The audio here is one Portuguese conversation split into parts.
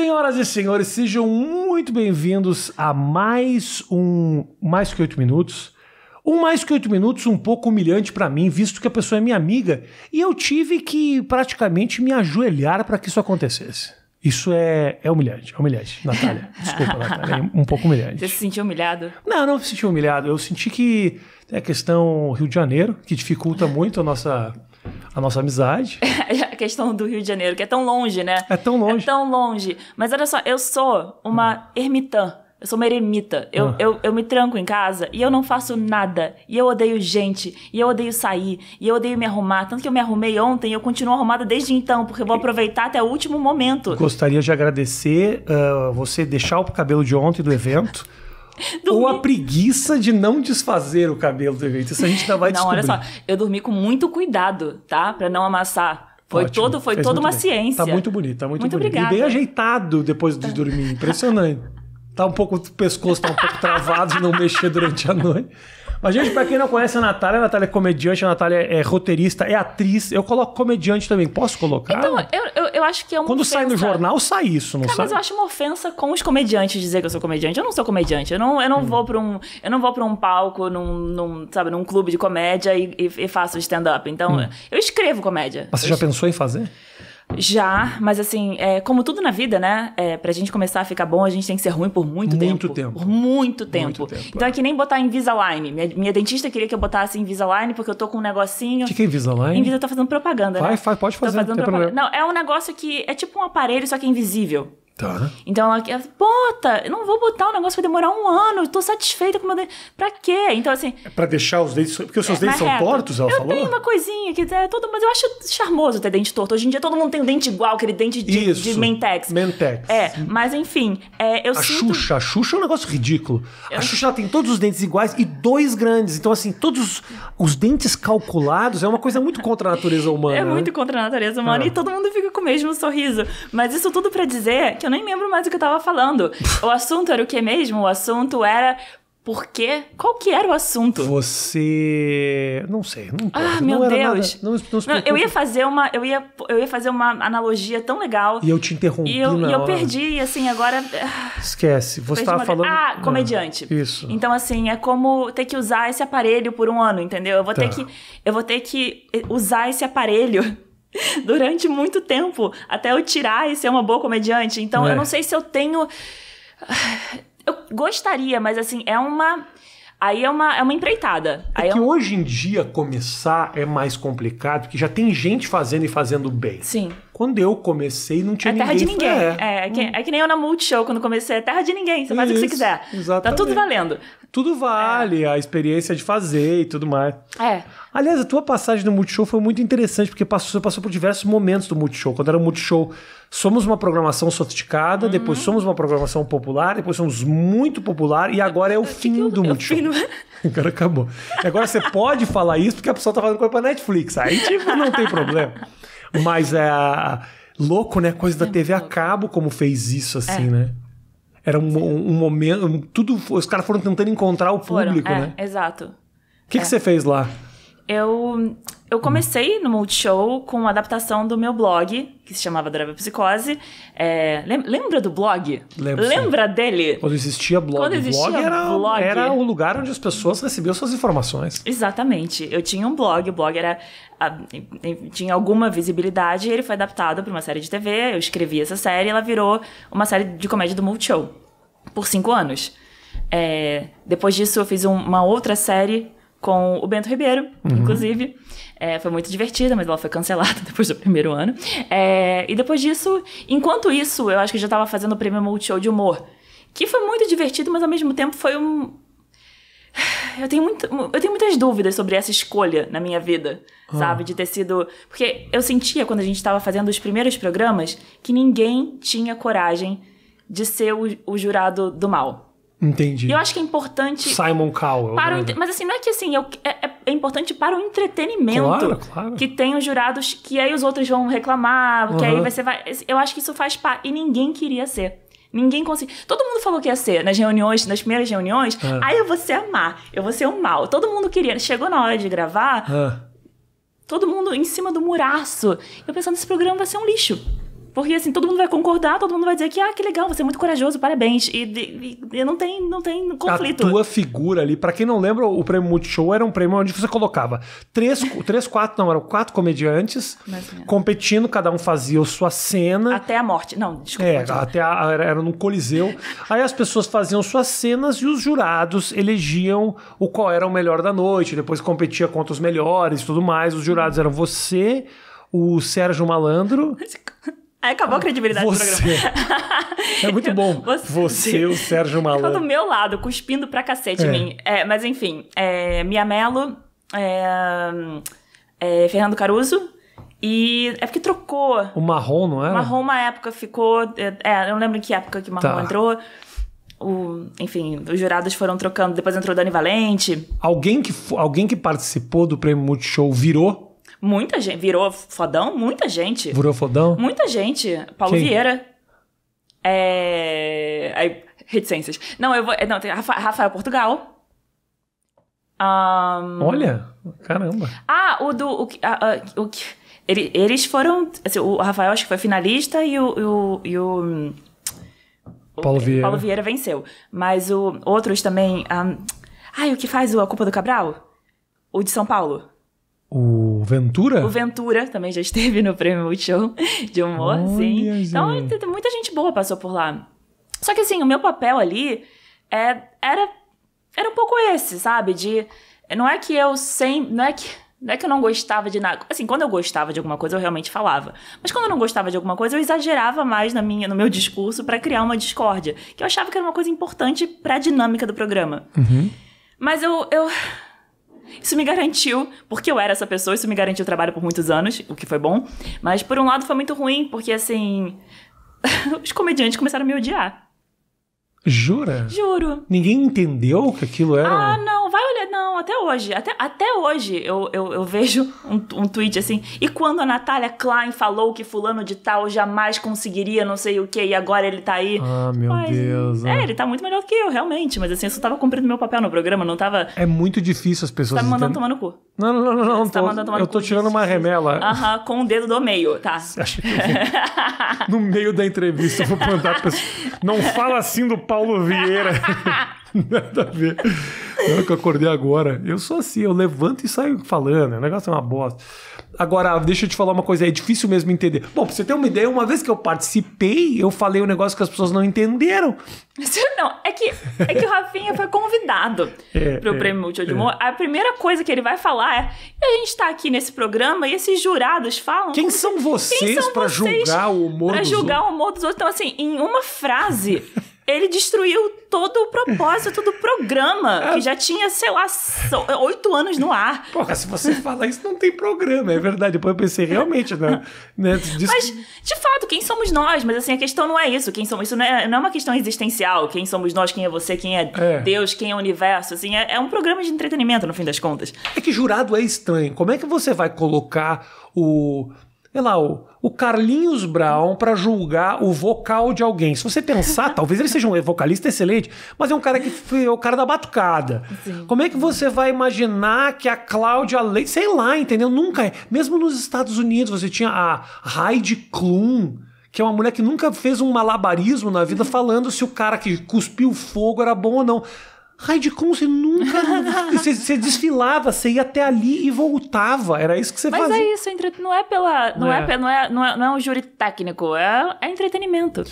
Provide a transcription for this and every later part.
Senhoras e senhores, sejam muito bem-vindos a mais um Mais Que Oito Minutos. Um Mais Que Oito Minutos um pouco humilhante para mim, visto que a pessoa é minha amiga e eu tive que praticamente me ajoelhar para que isso acontecesse. Isso é, é humilhante, é humilhante. Natália, desculpa, Natália, é um pouco humilhante. Você se sentiu humilhado? Não, não me senti humilhado. Eu senti que tem a questão Rio de Janeiro, que dificulta muito a nossa a nossa amizade. É, a questão do Rio de Janeiro, que é tão longe, né? É tão longe. É tão longe. Mas olha só, eu sou uma ermitã. Eu sou uma eremita. Eu, ah. eu, eu me tranco em casa e eu não faço nada. E eu odeio gente. E eu odeio sair. E eu odeio me arrumar. Tanto que eu me arrumei ontem e eu continuo arrumada desde então, porque eu vou aproveitar até o último momento. Gostaria de agradecer uh, você deixar o cabelo de ontem do evento. Dormi. Ou a preguiça de não desfazer o cabelo do evento. Isso a gente não vai não, descobrir. Não, olha só, eu dormi com muito cuidado, tá? Para não amassar. Foi Ótimo. todo, foi toda uma bem. ciência. Tá muito bonito, tá muito, muito bonito. Obrigada. E bem ajeitado depois de dormir, impressionante. Tá um pouco o pescoço tá um pouco travado de não mexer durante a noite. Mas, gente, pra quem não conhece a Natália, a Natália é comediante, a Natália é, é roteirista, é atriz. Eu coloco comediante também. Posso colocar? Então, eu, eu, eu acho que é uma Quando ofensa. sai no jornal, sai isso, não Cara, sai? Mas eu acho uma ofensa com os comediantes dizer que eu sou comediante. Eu não sou comediante. Eu não, eu não, hum. vou, pra um, eu não vou pra um palco, num, num sabe, num clube de comédia e, e, e faço stand-up. Então, hum. eu escrevo comédia. Mas você eu já es... pensou em fazer? Já, mas assim, é, como tudo na vida, né? É, pra gente começar a ficar bom, a gente tem que ser ruim por muito, muito tempo. tempo. Por muito tempo. Muito tempo. Então é, é. que nem botar Invisalign. Minha, minha dentista queria que eu botasse Invisalign porque eu tô com um negocinho. O que, que é Invisalign? Invisa tá fazendo propaganda, vai, né? Vai, pode fazer. Tô fazendo propaganda. Não, é um negócio que é tipo um aparelho, só que é invisível. Tá. Então ela quer, bota, eu não vou botar, o negócio vai demorar um ano, Estou tô satisfeita com o meu dente. Pra quê? Então, assim. É pra deixar os dentes. Porque os seus é, dentes são reta. tortos, ela eu falou? Tem uma coisinha que é todo. Mas eu acho charmoso ter dente torto. Hoje em dia todo mundo tem um dente igual, aquele dente de, Isso, de Mentex. Mentex. É, mas enfim, é, eu a sinto. Xuxa, a Xuxa é um negócio ridículo. Eu... A Xuxa ela tem todos os dentes iguais e dois grandes. Então, assim, todos os dentes calculados é uma coisa muito contra a natureza humana. É né? muito contra a natureza humana é. e todo mundo fica com o mesmo sorriso. Mas isso tudo para dizer que eu eu nem lembro mais o que eu tava falando. o assunto era o que mesmo? O assunto era por quê? Qual que era o assunto? Você. Não sei, não ah, importa. Ah, meu não Deus. Nada... Não, não, não, eu ia fazer uma. Eu ia, eu ia fazer uma analogia tão legal. E eu te interrompi. E eu, e eu perdi, e assim, agora. Esquece. Você estava falando. Ah, comediante. Ah, isso. Então, assim, é como ter que usar esse aparelho por um ano, entendeu? Eu vou tá. ter que. Eu vou ter que usar esse aparelho durante muito tempo, até eu tirar e ser uma boa comediante. Então, é. eu não sei se eu tenho. Ah, eu gostaria, mas assim, é uma. Aí é uma, é uma empreitada. É aí é que é um... hoje em dia começar é mais complicado, porque já tem gente fazendo e fazendo bem. Sim. Quando eu comecei, não tinha é terra ninguém. de ninguém. É, é, que, hum. é que nem eu na Multishow, quando comecei, é terra de ninguém. Você faz Isso, o que você quiser. Exatamente. Tá tudo valendo. Tudo vale, é. a experiência de fazer e tudo mais. É. Aliás, a tua passagem no Multishow foi muito interessante, porque você passou por diversos momentos do Multishow. Quando era o Multishow, somos uma programação sofisticada, uhum. depois somos uma programação popular, depois somos muito popular, e agora é o eu fim eu, do Multishow. Fino. Agora acabou. E agora você pode falar isso, porque a pessoa tá falando coisa pra Netflix. Aí, tipo, não tem problema. Mas é louco, né? Coisa da é TV a cabo, como fez isso, é. assim, é. né? Era um, um, um momento. Um, tudo, os caras foram tentando encontrar o público, foram, é, né? Exato. O que, que é. você fez lá? eu, eu comecei no Multishow com a adaptação do meu blog, que se chamava Drava Psicose. É, lembra do blog? Lembro, lembra sim. dele? Quando existia blog. Quando existia blog, era, blog era o lugar onde as pessoas recebiam suas informações. Exatamente. Eu tinha um blog, o blog era tinha alguma visibilidade e ele foi adaptado para uma série de TV. Eu escrevi essa série e ela virou uma série de comédia do Multishow por cinco anos. É, depois disso, eu fiz um, uma outra série com o Bento Ribeiro, uhum. inclusive. É, foi muito divertida, mas ela foi cancelada depois do primeiro ano. É, e depois disso, enquanto isso, eu acho que já estava fazendo o prêmio Multishow de Humor. Que foi muito divertido, mas ao mesmo tempo foi um. Eu tenho, muito, eu tenho muitas dúvidas sobre essa escolha na minha vida, ah. sabe? De ter sido. Porque eu sentia, quando a gente estava fazendo os primeiros programas, que ninguém tinha coragem de ser o, o jurado do mal. Entendi. E eu acho que é importante. Simon Cowell. Para né? o, mas assim, não é que assim, é eu, é, é, é, importante para o entretenimento. Claro, claro. Que tem os jurados, que aí os outros vão reclamar, que uhum. aí você vai. Eu acho que isso faz parte. E ninguém queria ser. Ninguém conseguiu. Todo mundo falou que ia ser nas reuniões, nas primeiras reuniões. Aí é. ah, eu vou ser a má, eu vou ser o mal. Todo mundo queria. Chegou na hora de gravar, todo mundo em cima do muraço. Eu pensando, esse programa vai ser um lixo. Porque assim, todo mundo vai concordar, todo mundo vai dizer que, ah, que legal, você é muito corajoso, parabéns. E, e, e não, tem, não tem conflito. A tua figura ali, para quem não lembra, o prêmio Multishow era um prêmio onde você colocava três, três quatro, não, eram quatro comediantes competindo, cada um fazia a sua cena. Até a morte. Não, desculpa. É, até a, era, era no Coliseu. Aí as pessoas faziam suas cenas e os jurados elegiam o qual era o melhor da noite, depois competia contra os melhores e tudo mais. Os jurados eram você o Sérgio Malandro. Aí acabou a ah, credibilidade Você. do programa. É muito bom. Você, Você o Sérgio Malandro. Ficou do meu lado, cuspindo pra cacete é. em mim. É, mas enfim, é, Mia Mello, é, é, Fernando Caruso. E é porque trocou. O Marrom, não é? O Marrom, uma época, ficou. É, é, eu não lembro em que época que o Marrom tá. entrou. O, enfim, os jurados foram trocando. Depois entrou Dani Valente. Alguém que, alguém que participou do prêmio Multishow virou Muita gente. Virou fodão? Muita gente. Virou fodão? Muita gente. Paulo Quem? Vieira. É... Aí, é, reticências. Não, eu vou. É, não, tem Rafa... Rafael Portugal. Um... Olha, caramba. Ah, o do. O, a, a, o, ele, eles foram. Assim, o Rafael acho que foi finalista e o. E o, e Paulo Vieira. Paulo Vieira venceu. Mas o, outros também. Um... Ai, o que faz o A Culpa do Cabral? O de São Paulo. O Ventura? O Ventura também já esteve no Prêmio Multishow de humor, Olha, sim. Então, gente. Então, muita gente boa passou por lá. Só que, assim, o meu papel ali é, era, era um pouco esse, sabe? De. Não é que eu sempre. Não é que. Não é que eu não gostava de nada. Assim, quando eu gostava de alguma coisa, eu realmente falava. Mas quando eu não gostava de alguma coisa, eu exagerava mais na minha, no meu discurso para criar uma discórdia. Que eu achava que era uma coisa importante para a dinâmica do programa. Uhum. Mas eu, eu isso me garantiu, porque eu era essa pessoa, isso me garantiu trabalho por muitos anos, o que foi bom. Mas por um lado foi muito ruim, porque assim. os comediantes começaram a me odiar. Jura? Juro. Ninguém entendeu que aquilo era. Ah, não, vai olhar. Não, até hoje. Até, até hoje eu, eu, eu vejo um, um, tweet assim. E quando a Natália Klein falou que fulano de tal jamais conseguiria não sei o que e agora ele tá aí. Ah, meu mas, Deus. É, é, ele tá muito melhor que eu, realmente. Mas assim, eu só tava cumprindo meu papel no programa, não tava. É muito difícil as pessoas. Tá me mandando tomar no cu. Não, não, não, não. não tá tô, tá eu tô tirando uma remela. Aham, uh -huh, com o dedo do meio, tá. no meio da entrevista, eu vou plantar pra pessoa. Não fala assim do Paulo Vieira. Nada a ver. É eu que acordei agora cara. Eu sou assim, eu levanto e saio falando. O negócio é uma bosta. Agora, deixa eu te falar uma coisa, é difícil mesmo entender. Bom, pra você ter uma ideia, uma vez que eu participei, eu falei um negócio que as pessoas não entenderam. Não, é que, é que o Rafinha foi convidado é, pro é, prêmio Multi de É. A primeira coisa que ele vai falar é: a gente tá aqui nesse programa e esses jurados falam. Quem são vocês para julgar o humor pra dos julgar outros? o humor dos outros? Então, assim, em uma frase. ele destruiu todo o propósito do programa, ah. que já tinha, sei lá, oito anos no ar. Porra, se você falar isso, não tem programa, é verdade. Depois eu pensei, realmente, né? né disso... Mas, de fato, quem somos nós? Mas, assim, a questão não é isso. Quem somos... Isso não é, não é uma questão existencial. Quem somos nós, quem é você, quem é, é. Deus, quem é o universo. Assim, é, é um programa de entretenimento, no fim das contas. É que jurado é estranho. Como é que você vai colocar o sei lá, o, o Carlinhos Brown para julgar o vocal de alguém. Se você pensar, talvez ele seja um vocalista excelente, mas é um cara que foi o cara da batucada. Sim. Como é que você vai imaginar que a Cláudia Leite, sei lá, entendeu? Nunca é. Mesmo nos Estados Unidos, você tinha a Heidi Klum, que é uma mulher que nunca fez um malabarismo na vida uhum. falando se o cara que cuspiu fogo era bom ou não. Raidcon, você nunca. você, você, desfilava, você ia até ali e voltava. Era isso que você Mas é fazia. Mas é isso, entre... não é pela. Não é. É, não, é, não, é, não, é, um júri técnico, é, é entretenimento.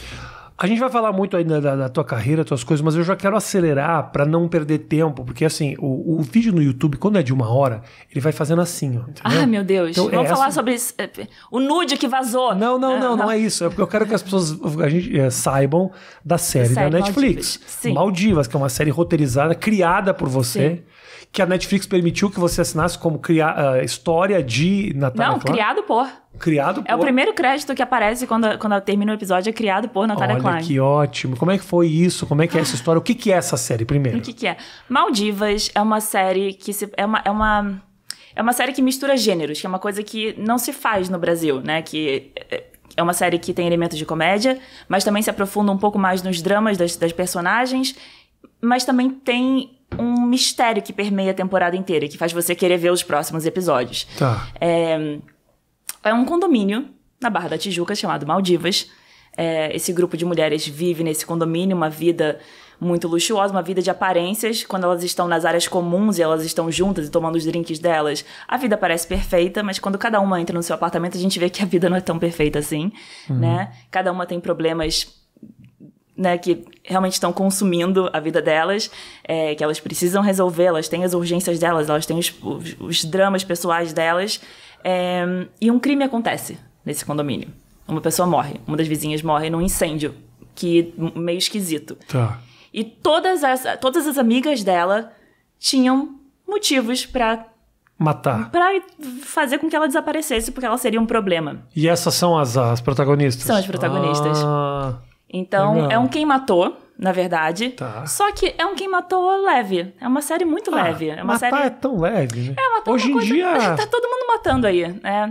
A gente vai falar muito ainda da, da tua carreira, tuas coisas, mas eu já quero acelerar para não perder tempo, porque assim, o, o, vídeo no YouTube, quando é de uma hora, ele vai fazendo assim, ó. Entendeu? Ah, meu Deus. Então, Vamos é falar essa... sobre isso, é, o nude que vazou. Não, é, não, não, não, é isso. É porque eu quero que as pessoas a gente, é, saibam da série, série da Netflix. Maldivas. Maldivas. que é uma série roteirizada, criada por você. Sim que a Netflix permitiu que você assinasse como criar, uh, ah, história de Natália Não, Klein? criado por. Criado por. É o primeiro crédito que aparece quando, quando termina o episódio, é criado por Natália Olha, Klein. Que ótimo. Como é que foi isso? Como é que é essa história? O que, que é essa série primeiro? O que, que é? Maldivas é uma série que se, é uma. É uma... É uma série que mistura gêneros, que é uma coisa que não se faz no Brasil, né? Que é uma série que tem elementos de comédia, mas também se aprofunda um pouco mais nos dramas das, das personagens, mas também tem um mistério que permeia a temporada inteira, e que faz você querer ver os próximos episódios. Tá. É, é um condomínio na Barra da Tijuca chamado Maldivas. É, esse grupo de mulheres vive nesse condomínio uma vida muito luxuosa, uma vida de aparências. Quando elas estão nas áreas comuns e elas estão juntas e tomando os drinks delas, a vida parece perfeita, mas quando cada uma entra no seu apartamento, a gente vê que a vida não é tão perfeita assim, uhum. né? Cada uma tem problemas né, que realmente estão consumindo a vida delas, é, que elas precisam resolver, elas têm as urgências delas, elas têm os, os, os dramas pessoais delas, é, e um crime acontece nesse condomínio. Uma pessoa morre, uma das vizinhas morre num incêndio, que meio esquisito. Tá. E todas as, todas as amigas dela tinham motivos para matar. Pra fazer com que ela desaparecesse, porque ela seria um problema. E essas são as, as protagonistas? São as protagonistas. Ah. Então, Legal. é um quem matou, na verdade. Tá. Só que é um quem matou leve. É uma série muito ah, leve. É uma matar série... é tão leve, né? É, matar é Hoje em coisa... dia... Tá todo mundo matando aí. É...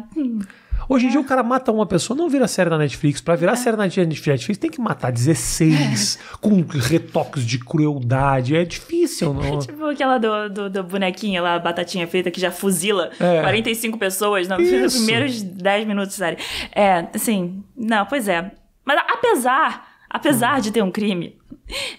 Hoje em é. dia o cara mata uma pessoa, não vira série na Netflix. Pra virar é. série na Netflix tem que matar 16 é. com retoques de crueldade. É difícil, não? tipo aquela do, do, do bonequinho lá, batatinha frita, que já fuzila 45 é. pessoas não, nos primeiros 10 minutos de série. É, assim, não, pois é. Mas apesar Apesar hum. de ter um crime,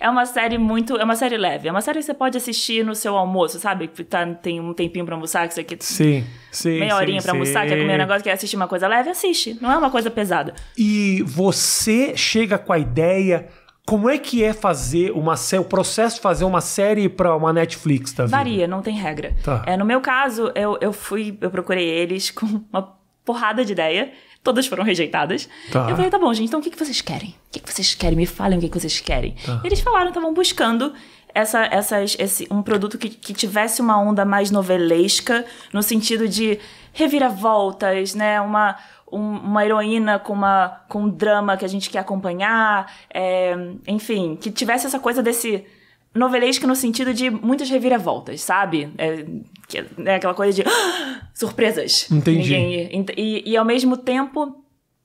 é uma série muito. É uma série leve. É uma série que você pode assistir no seu almoço, sabe? Tá, tem um tempinho pra almoçar, que você quer. Tá sim, sim. Meia sim, horinha sim, pra almoçar, sim. quer comer um negócio, quer assistir uma coisa leve, assiste. Não é uma coisa pesada. E você chega com a ideia. Como é que é fazer uma série, o processo de fazer uma série para uma Netflix, tá vendo? Varia, não tem regra. Tá. É, no meu caso, eu, eu fui, eu procurei eles com uma porrada de ideia. Todas foram rejeitadas. Tá. Eu falei, tá bom, gente, então o que, que vocês querem? O que, que vocês querem? Me falem o que, que vocês querem. Tá. Eles falaram, estavam buscando essa, essas, esse, um produto que, que tivesse uma onda mais novelesca, no sentido de reviravoltas, né? Uma, um, uma heroína com, uma, com um drama que a gente quer acompanhar. É, enfim, que tivesse essa coisa desse novelesca no sentido de muitas reviravoltas, sabe? É, é né, aquela coisa de ah! surpresas. Entendi. Ninguém, e, e ao mesmo tempo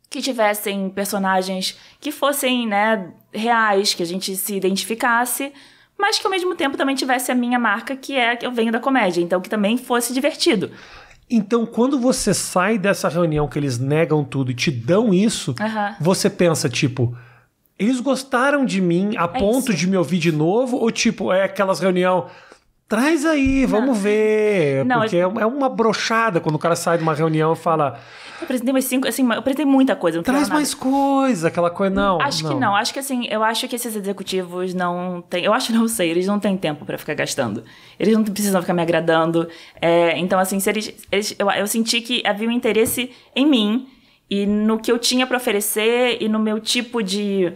que tivessem personagens que fossem, né, reais, que a gente se identificasse, mas que ao mesmo tempo também tivesse a minha marca, que é que eu venho da comédia, então que também fosse divertido. Então, quando você sai dessa reunião que eles negam tudo e te dão isso, você pensa, tipo, eles gostaram de mim a é ponto isso. de me ouvir de novo? Ou tipo, é aquelas reunião traz aí, vamos ver. É não, porque eu... É, é uma brochada quando o cara sai de uma reunião e fala. Eu apresentei umas cinco, assim, eu apresentei muita coisa. Traz mais coisa, aquela coisa, hum, não. Acho não. que não, acho que assim, eu acho que esses executivos não têm. Eu acho, não sei, eles não têm tempo para ficar gastando. Eles não precisam ficar me agradando. É, então, assim, se eles. eles eu, eu senti que havia um interesse em mim e no que eu tinha para oferecer e no meu tipo de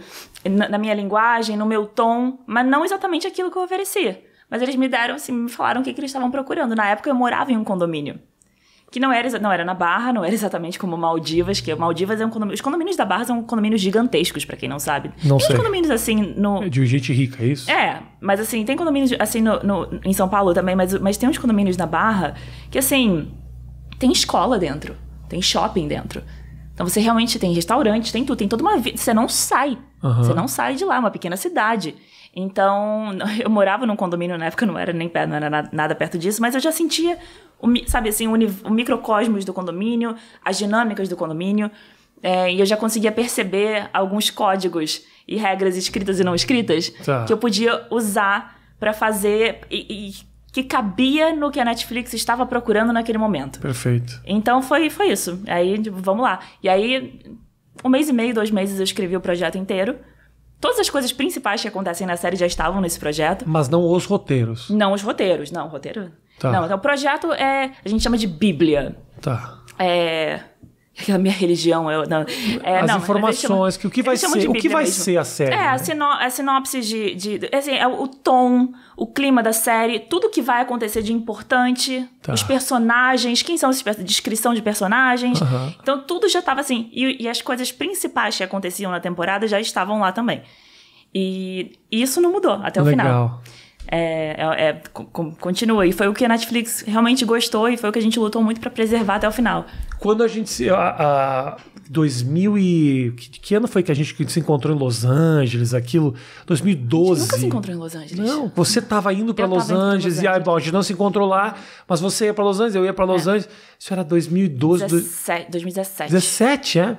na minha linguagem, no meu tom, mas não exatamente aquilo que eu oferecia. Mas eles me deram, assim, me falaram o que, que eles estavam procurando. Na época eu morava em um condomínio. Que não era, não era na Barra, não era exatamente como Maldivas, que Maldivas é um condomínio. Os condomínios da Barra são condomínios gigantescos, para quem não sabe. Não tem sei. condomínios assim no. É de gente rica, é isso? É, mas assim, tem condomínios assim no, no, em São Paulo também, mas, mas tem uns condomínios na Barra que assim. Tem escola dentro, tem shopping dentro então você realmente tem restaurante, tem tudo, tem toda uma vida. Você não sai. Uhum. Você não sai de lá, é uma pequena cidade. Então, eu morava num condomínio na época, não era nem não era nada perto disso, mas eu já sentia, o, sabe assim, o, o microcosmos do condomínio, as dinâmicas do condomínio. É, e eu já conseguia perceber alguns códigos e regras escritas e não escritas tá. que eu podia usar para fazer e, e que cabia no que a Netflix estava procurando naquele momento. Perfeito. Então foi, foi isso. Aí, tipo, vamos lá. E aí, um mês e meio, dois meses, eu escrevi o projeto inteiro. Todas as coisas principais que acontecem na série já estavam nesse projeto. Mas não os roteiros. Não os roteiros, não. Roteiro. Tá. Não, então o projeto é. A gente chama de Bíblia. Tá. É a minha religião, eu é não. É, As não, informações, que o que vai ser, o que vai mesmo. ser a série. É, né? a, sino, a sinopse de, de assim, é o, tom, o clima da série, tudo que vai acontecer de importante, tá. os personagens, quem são esses descrição de personagens. Então tudo já estava assim e, e as coisas principais que aconteciam na temporada já estavam lá também. E isso não mudou até o Legal. final. É, é, é continua. E foi o que a Netflix realmente gostou e foi o que a gente lutou muito para preservar até o final. Quando a gente. A, a 2000 e. Que, que, ano foi que a gente se encontrou em Los Angeles? Aquilo. 2012. A gente nunca se encontrou em Los Angeles. Não, você estava indo para Los, Los, Angeles e aí, ah, bom, a gente não se encontrou lá, mas você ia para Los Angeles, eu ia para Los é. Angeles. Isso era 2012. 17, 2017. 17, é?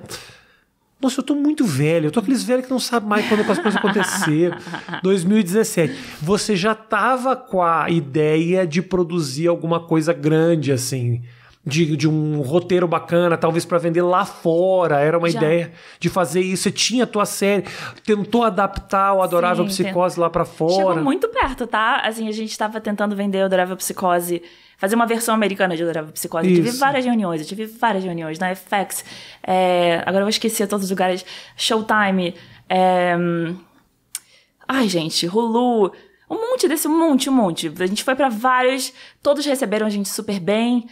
Nossa, eu tô muito velho, eu tô aqueles velhos que não sabem mais quando as coisas aconteceram. 2017. Você já tava com a ideia de produzir alguma coisa grande, assim de, de um roteiro bacana, talvez para vender lá fora. Era uma Já. ideia de fazer isso. Você tinha a tua série, tentou adaptar o Adorável Sim, Psicose lá para fora. Chegou muito perto, tá? Assim, a gente tava tentando vender o Adorável Psicose fazer uma versão americana de Adorável Psicose. Isso. Eu tive várias reuniões, eu tive várias reuniões na FX, é, agora eu vou esquecer todos os lugares, Showtime, é, ai gente, Hulu, um monte desse, um monte, um monte. A gente foi para vários, todos receberam a gente super bem,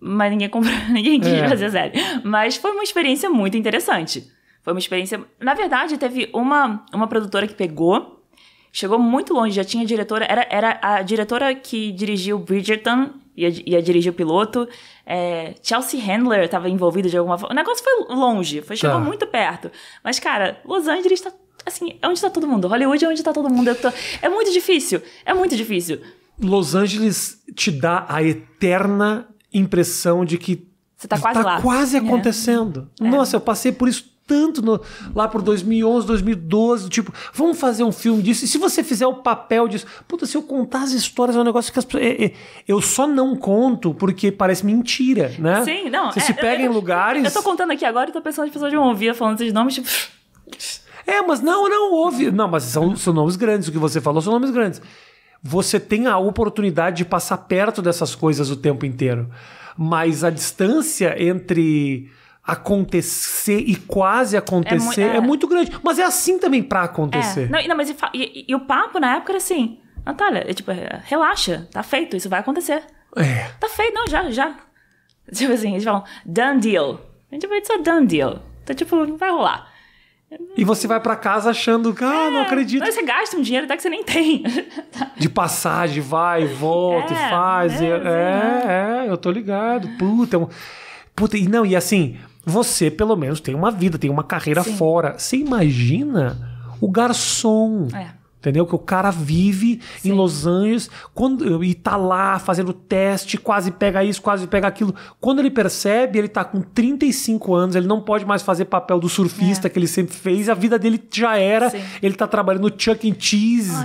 mas ninguém comprou, ninguém quis é. fazer série. Mas foi uma experiência muito interessante. Foi uma experiência. Na verdade, teve uma, uma produtora que pegou, chegou muito longe, já tinha diretora. Era, era a diretora que dirigiu Bridgerton, ia, ia dirigir o piloto. É, Chelsea Handler estava envolvida de alguma forma. O negócio foi longe, foi, chegou tá. muito perto. Mas, cara, Los Angeles tá. Assim, é onde está todo mundo. Hollywood é onde está todo mundo. Tô... É muito difícil. É muito difícil. Los Angeles te dá a eterna impressão de que você tá quase tá lá. quase é. acontecendo. É. Nossa, eu passei por isso tanto no, lá por 2011, 2012, tipo, vamos fazer um filme disso. E se você fizer o papel disso, puta, se eu contar as histórias é um negócio que as pessoas, é, é, eu só não conto porque parece mentira, né? Sim, não. Você é, se pega eu, em eu, lugares. Eu tô contando aqui agora e tô pensando as pessoas vão ouvir falando esses nomes, tipo. É, mas não, não houve. Não, mas são, são nomes grandes. O que você falou são nomes grandes você tem a oportunidade de passar perto dessas coisas o tempo inteiro. Mas a distância entre acontecer e quase acontecer é, mu é... é muito grande. Mas é assim também para acontecer. É. Não, não, mas e, e, e, o papo na época era assim, Natália, é tipo, é, relaxa, tá feito, isso vai acontecer. É. Tá feito, não, já, já. Tipo assim, eles falam, done deal. A gente vai dizer done deal. Então, tipo, vai rolar. E você vai para casa achando, ah, é, não acredito. Não, você gasta um dinheiro até que você nem tem. De passagem, vai, volta, é, faz. É é, é, é, é, eu tô ligado. Puta, é um... puta. E não, e assim, você pelo menos tem uma vida, tem uma carreira Sim. fora. Você imagina o garçom. É Entendeu? Que o cara vive Sim. em Los Angeles quando, e tá lá fazendo teste, quase pega isso, quase pega aquilo. Quando ele percebe, ele tá com 35 anos, ele não pode mais fazer papel do surfista é. que ele sempre fez, a vida dele já era. Sim. Ele tá trabalhando no Chuck and Cheese.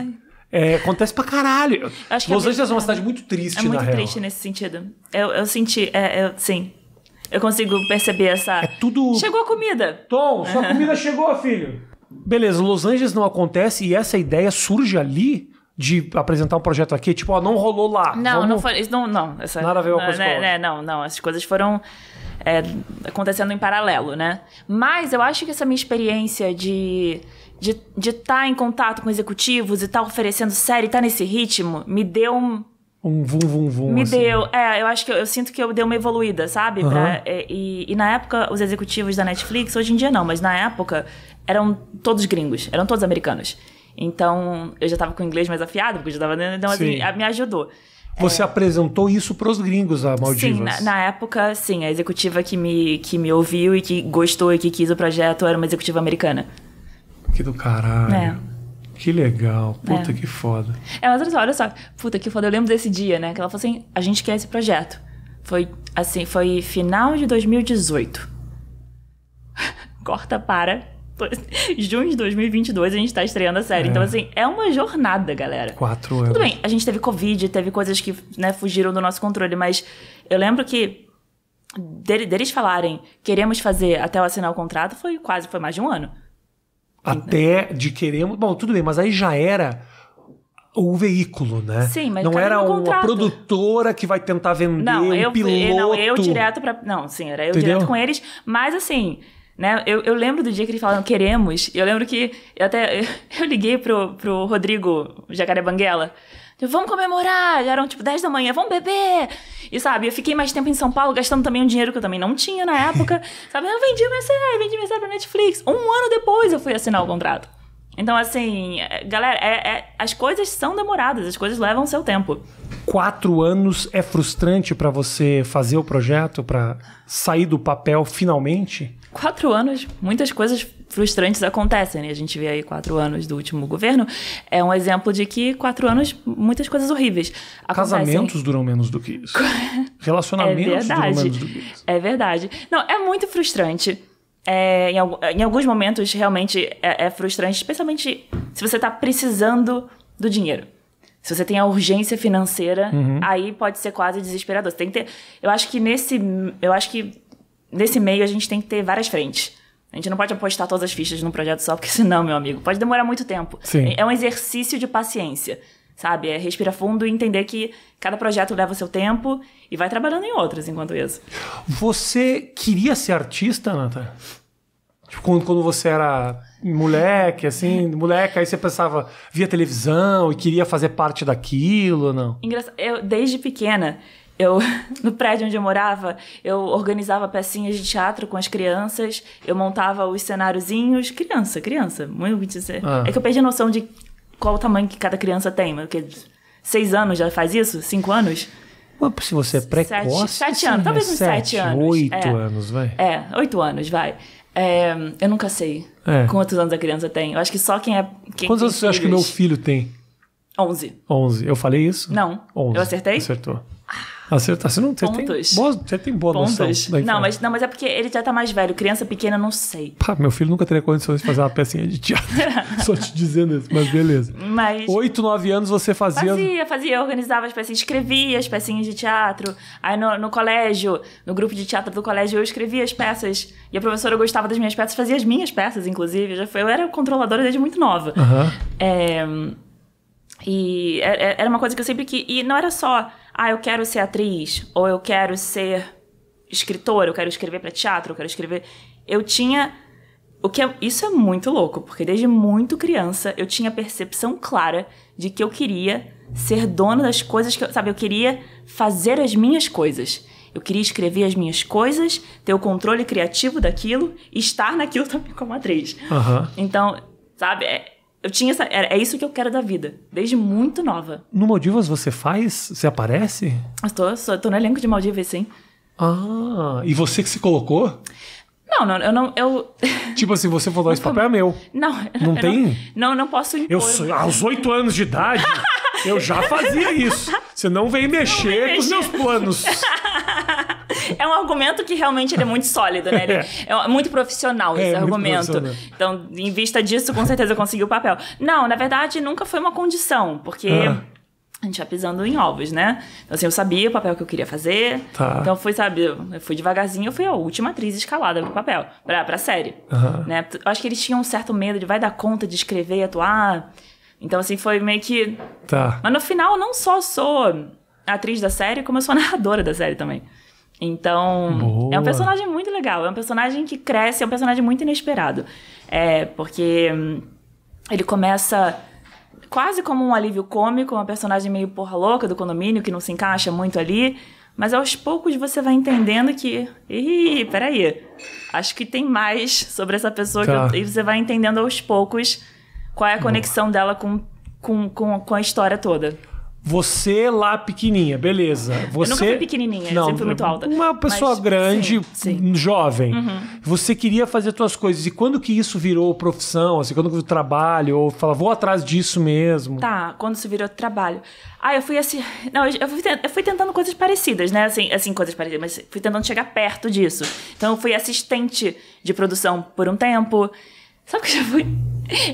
É, acontece pra caralho. Acho é Los Angeles é, uma é cidade muito triste, É muito na triste real. nesse sentido. Eu, eu senti, é, eu, é, sim. Eu consigo perceber essa. É tudo. Chegou a comida! Tom, sua comida chegou, filho! beleza, Los Angeles não acontece e essa ideia surge ali de apresentar um projeto aqui, tipo, ó, não rolou lá. Não, vamos... não foi. Isso não, não. Essa, Nada a ver com a coisa. Né, né, não, não. Essas coisas foram é, acontecendo em paralelo, né? Mas eu acho que essa minha experiência de de estar tá em contato com executivos e estar tá oferecendo série, estar tá nesse ritmo, me deu um, um vum vum vum. Me assim. deu, é, eu acho que eu, eu, sinto que eu dei uma evoluída, sabe? Uhum. Pra, é, e, e, na época, os executivos da Netflix, hoje em dia não, mas na época eram todos gringos, eram todos americanos. Então eu já tava com o inglês mais afiado, porque eu já tava. Então, assim, me ajudou. Você é... apresentou isso para os gringos, a Maldivas? Sim, na, na, época, sim. A executiva que me, que me ouviu e que gostou e que quis o projeto era uma executiva americana. Que do caralho. É. Que legal, puta é. que foda. É, mas olha só, olha só, puta que foda, eu lembro desse dia, né? Que ela falou assim, a gente quer esse projeto. Foi assim, foi final de 2018. Corta para junho de 2022 a gente tá estreando a série. É. Então, assim, é uma jornada, galera. Quatro anos. Tudo bem, a gente teve Covid, teve coisas que né, fugiram do nosso controle, mas eu lembro que deles falarem queremos fazer até eu assinar o contrato foi quase, foi mais de um ano. Né? Até de queremos. Bom, tudo bem, mas aí já era o veículo, né? Sim, mas não era a produtora que vai tentar vender não, eu, piloto. Não, eu direto para não, sim, era eu Entendeu? direto com eles, mas assim, né? Eu, eu lembro do dia que eles falaram queremos. Eu lembro que eu até eu, eu liguei pro, pro Rodrigo Jacaré Banguela vamos comemorar! Já eram tipo 10 da manhã, vamos beber! E sabe, eu fiquei mais tempo em São Paulo gastando também um dinheiro que eu também não tinha na época. sabe, eu vendi minha série, vendi minha série pra Netflix. Um ano depois eu fui assinar o contrato. Então, assim, é, galera, é, é, as coisas são demoradas, as coisas levam seu tempo. Quatro anos é frustrante para você fazer o projeto, para sair do papel finalmente? Quatro anos, muitas coisas frustrantes acontecem, né? A gente vê aí quatro anos do último governo, é um exemplo de que quatro anos, muitas coisas horríveis acontecem. Casamentos duram menos do que isso. Relacionamentos é duram menos do que isso. É verdade. Não, é muito frustrante. É, em, em, alguns momentos, realmente, é, é frustrante, especialmente se você está precisando do dinheiro. Se você tem a urgência financeira, uhum. aí pode ser quase desesperador. Você tem que ter. Eu acho que nesse. Eu acho que nesse meio a gente tem que ter várias frentes. A gente não pode apostar todas as fichas num projeto só, porque senão, meu amigo, pode demorar muito tempo. Sim. É um exercício de paciência, sabe? É respira fundo e entender que cada projeto leva o seu tempo e vai trabalhando em outros enquanto isso. Você queria ser artista, Nata? Tipo, quando, quando você era moleque, assim, moleque, aí você pensava, via televisão e queria fazer parte daquilo ou não? Engraçado, eu desde pequena eu, no prédio onde eu morava, eu organizava pecinhas de teatro com as crianças, eu montava os cenáriozinhos. Criança, criança, muito dizer. Ah. É que eu perdi a noção de qual o tamanho que cada criança tem. Porque seis anos já faz isso? Cinco anos? se você é precoce. Sete, sete anos, né? talvez uns sete, anos. Oito é, anos, vai. É, oito anos, vai. É, eu nunca sei é. quantos anos a criança tem. Eu acho que só quem é. Quem quantos anos você acha que o meu filho tem? Onze. Onze. Eu falei isso? Não. Onze. Eu acertei? Acertou. Acertar, você não tem, Tem boa, você tem boa pontos. noção. Não, mas, não, mas é porque ele já tá mais velho. Criança pequena, não sei. Pá, meu filho nunca teria condições de fazer uma pecinha de teatro. Só te dizendo isso, mas beleza. Mas... Oito, nove anos você fazia... Fazia, fazia. Eu organizava as pecinhas, escrevia as pecinhas de teatro. Aí no, no colégio, no grupo de teatro do colégio, eu escrevia as peças. E a professora gostava das minhas peças, fazia as minhas peças, inclusive. Já foi, eu era controladora desde muito nova. Uhum. É... E é, é, era uma coisa que eu sempre que. E não era só ah, eu quero ser atriz, ou eu quero ser escritor, eu quero escrever para teatro, eu quero escrever. Eu tinha. O que é... isso é muito louco, porque desde muito criança eu tinha a percepção clara de que eu queria ser dona das coisas que eu, sabe, eu queria fazer as minhas coisas. Eu queria escrever as minhas coisas, ter o controle criativo daquilo, estar naquilo também como atriz. Uhum. Então, sabe, é, eu tinha essa. É, isso que eu quero da vida, desde muito nova. No Maldivas você faz? Você aparece? Estou, tô, tô no elenco de Maldivas, sim. Ah, e você que se colocou? Não, não, eu não. Eu... Tipo assim, você falou, esse papel é meu. Não, não tem? Não, não, não posso impor. Eu sou, aos oito anos de idade, eu já fazia isso. Você não vem mexer, não vem mexer. com os meus planos. é um argumento que realmente é muito sólido, né? Ele é, é muito profissional é, esse é, argumento. Então, em vista disso, com certeza conseguiu o papel. Não, na verdade, nunca foi uma condição, porque. Ah. A gente vai pisando em ovos, né? Então, assim, eu sabia o papel que eu queria fazer. Tá. Então, fui, sabe, eu fui devagarzinho, eu fui a última atriz escalada pro papel, pra, pra série. Uhum. Né? Eu acho que eles tinham um certo medo de vai dar conta de escrever e atuar. Então, assim, foi meio que. Tá. Mas no final, eu não só sou atriz da série, como eu sou narradora da série também. Então, Boa. é um personagem muito legal. É um personagem que cresce, é um personagem muito inesperado. É, porque hum, ele começa quase como um alívio cômico, uma personagem meio porra louca do condomínio, que não se encaixa muito ali. Mas aos poucos você vai entendendo que. Ih, peraí. Acho que tem mais sobre essa pessoa. Tá. Eu, e você vai entendendo aos poucos qual é a conexão dela com, com, com, com a história toda. Você lá pequenininha, beleza. Você, eu nunca fui pequenininha, não, sempre fui muito alta. Uma pessoa mas, grande, sim, sim. jovem. Uhum. Você queria fazer suas coisas. E quando que isso virou profissão? Assim, quando que o trabalho? Ou fala, vou atrás disso mesmo? Tá, quando isso virou trabalho. Ah, eu fui assim... Não, eu fui, eu fui tentando coisas parecidas, né? Assim, assim, coisas parecidas. Mas fui tentando chegar perto disso. Então, eu fui assistente de produção por um tempo. Sabe que eu já fui?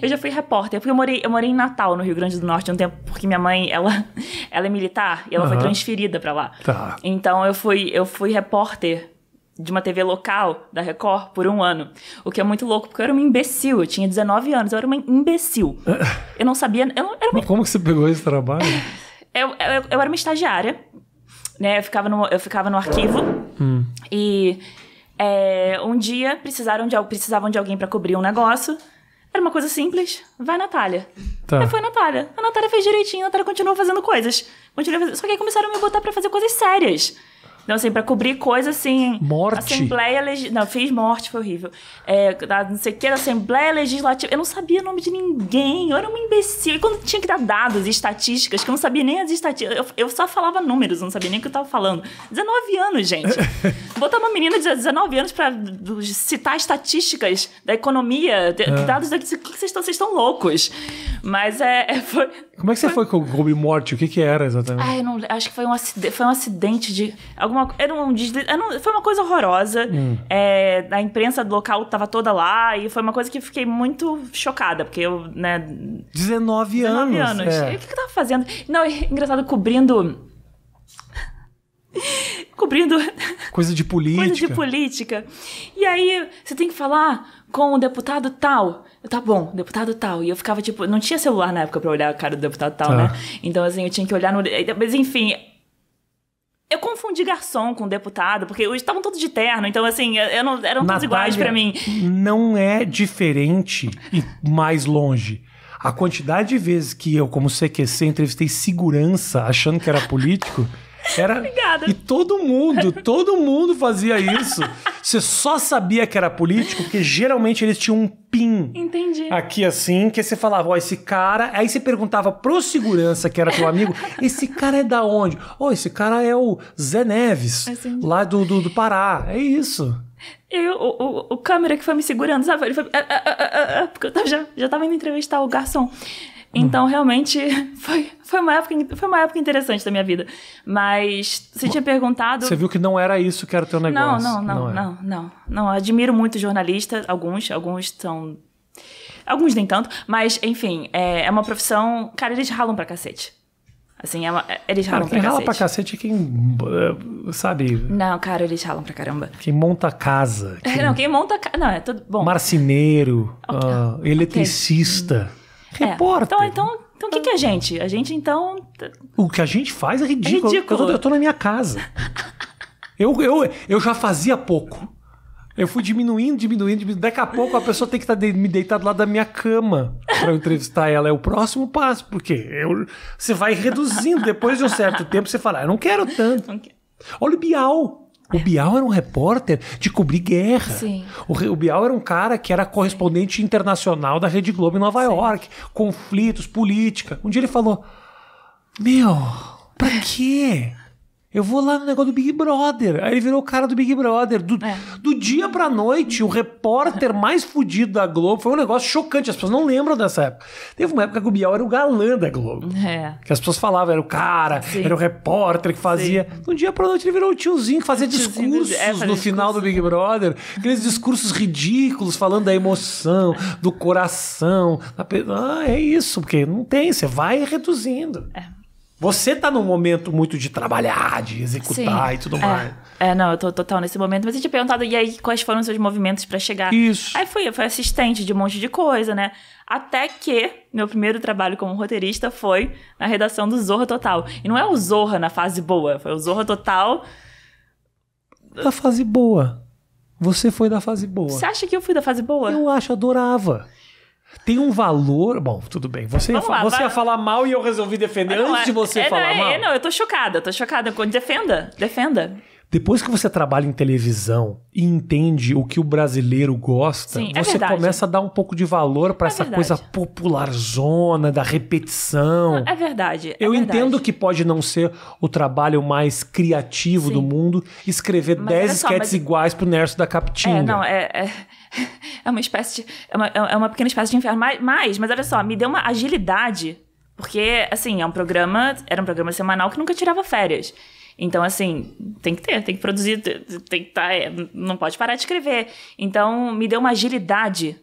Eu já fui repórter, porque eu morei, eu morei em Natal, no Rio Grande do Norte, um tempo, porque minha mãe, ela, ela é militar e ela uhum. foi transferida para lá. Tá. Então eu fui, eu fui repórter de uma TV local da Record por um ano. O que é muito louco, porque eu era uma imbecil. Eu tinha 19 anos, eu era uma imbecil. Eu não sabia. Eu não, uma... Mas como que você pegou esse trabalho? eu, eu, eu era uma estagiária, né? Eu ficava no, eu ficava no arquivo hum. e é, um dia precisaram de, precisavam de alguém para cobrir um negócio. Era uma coisa simples. Vai, Natália. Tá. Aí foi a Natália. A Natália fez direitinho, a Natália continuou fazendo coisas. Continuou fazendo... Só que aí começaram a me botar para fazer coisas sérias. Então, assim, pra cobrir coisa assim. Morte. Assembleia Legislativa. Não, fiz morte, foi horrível. É, da, não sei o que, da Assembleia Legislativa. Eu não sabia o nome de ninguém. Eu era um imbecil. E quando tinha que dar dados e estatísticas, que eu não sabia nem as estatísticas. Eu, eu só falava números, eu não sabia nem o que eu tava falando. 19 anos, gente. Botar uma menina de 19 anos pra citar estatísticas da economia, de, é. dados da. O que vocês estão? Vocês estão loucos. Mas é, é foi, como é que você foi, foi com o Kobe Morte? O que que era exatamente? Ah, eu não, acho que foi um acidente, foi um acidente de alguma era um foi uma coisa horrorosa. Hum. É, a imprensa do local tava toda lá e foi uma coisa que fiquei muito chocada, porque eu, né, 19, 19 anos. É. O que que eu tava fazendo? Não, engraçado cobrindo cobrindo coisa de política. coisa de política. E aí você tem que falar com o deputado tal tá bom, deputado tal. E eu ficava, tipo, não tinha celular na época pra olhar a cara do deputado tal, tá. né? Então, assim, eu tinha que olhar no. Mas, enfim. Eu confundi garçom com deputado, porque eles estavam todos de terno, então, assim, eu não, eram Natália todos iguais para mim. Não é diferente e mais longe. A quantidade de vezes que eu, como CQC, entrevistei segurança achando que era político. Era... Obrigada. E todo mundo, todo mundo fazia isso. Você só sabia que era político porque geralmente eles tinham um pin. Entendi. Aqui assim, que você falava, ó, oh, esse cara. Aí você perguntava pro segurança, que era teu amigo, esse cara é da onde? Ó, oh, esse cara é o Zé Neves, ah, lá do, do, do Pará. É isso. Eu, o, o, o, câmera que foi me segurando, sabe? Ele foi. Ah, ah, ah, ah, ah porque eu já, já tava indo entrevistar o garçom. Então, realmente, foi, foi, uma época, foi uma época interessante da minha vida. Mas você tinha perguntado. Você viu que não era isso que era o teu negócio. Não, não, não, é. não, não, não, não. Admiro muito jornalistas, alguns, alguns são. Alguns nem tanto, mas, enfim, é, é uma profissão. Cara, eles ralam pra cacete. Assim, é uma, é, eles ralam cara, pra quem cacete. rala pra cacete é quem, eh, sabe... Não, cara, eles ralam pra caramba. Quem monta casa. Quem... não, quem monta casa... Não, é tudo bom. Marceneiro, okay. uh, eletricista. Okay. É. Repórter. É. Então, então, então o que, que é a gente? A gente, então. O que a gente faz é ridículo. É ridículo. Eu, tô, eu tô na minha casa. eu, eu, eu já fazia pouco. Eu fui diminuindo, diminuindo, diminuindo. Daqui a pouco a pessoa tem que estar tá de, me deitar do lado da minha cama para eu entrevistar ela. É o próximo passo, porque eu, você vai reduzindo. Depois de um certo tempo, você fala, ah, eu não quero tanto. Olha o Bial. O Bial era um repórter de cobrir guerra. Sim. O, o Bial era um cara que era correspondente internacional da Rede Globo em Nova Sim. York. Conflitos, política. Um dia ele falou: Meu, pra quê? Eu vou lá no negócio do Big Brother. Aí ele virou o cara do Big Brother. Do, é. do dia pra noite, o repórter mais fudido da Globo. Foi um negócio chocante. As pessoas não lembram dessa época. Teve uma época que o Bial era o galã da Globo. É. Que as pessoas falavam, era o cara, Sim. era o repórter que fazia. Sim. Do dia pra noite ele virou o tiozinho que fazia tiozinho discursos é, no final do Big Brother. Aqueles discursos ridículos falando da emoção, do coração. Da... Ah, é isso, porque não tem. Você vai reduzindo. É. Você tá num momento muito de trabalhar, de executar Sim. e tudo mais. É, é não, eu tô total nesse momento. Mas eu tinha perguntado, e aí, quais foram os seus movimentos para chegar? Isso. Aí fui, eu fui assistente de um monte de coisa, né? Até que meu primeiro trabalho como roteirista foi na redação do Zorra Total. E não é o Zorra na fase boa, foi o Zorra Total. Na fase boa. Você foi da fase boa. Você acha que eu fui da fase boa? Eu acho, adorava tem um valor. Bom, tudo bem. Você, ia, lá, você ia falar mal e eu resolvi defender não, antes de você é, falar não, é, mal. É, não, eu tô chocada, tô chocada. Defenda, defenda. Depois que você trabalha em televisão e entende o que o brasileiro gosta, Sim, é você é começa a dar um pouco de valor para é essa verdade. coisa popular zona da repetição. é verdade. É Eu verdade. entendo que pode não ser o trabalho mais criativo Sim. do mundo escrever 10 sketches mas... iguais pro Nerso da Capitinha. É, não, é é, é uma espécie de, é uma, é uma pequena espécie de inferno. Mas, mas olha só, me deu uma agilidade. Porque, assim, é um programa. Era um programa semanal que nunca tirava férias. Então, assim, tem que ter, tem que produzir, tem que tá, é, não pode parar de escrever. Então, me deu uma agilidade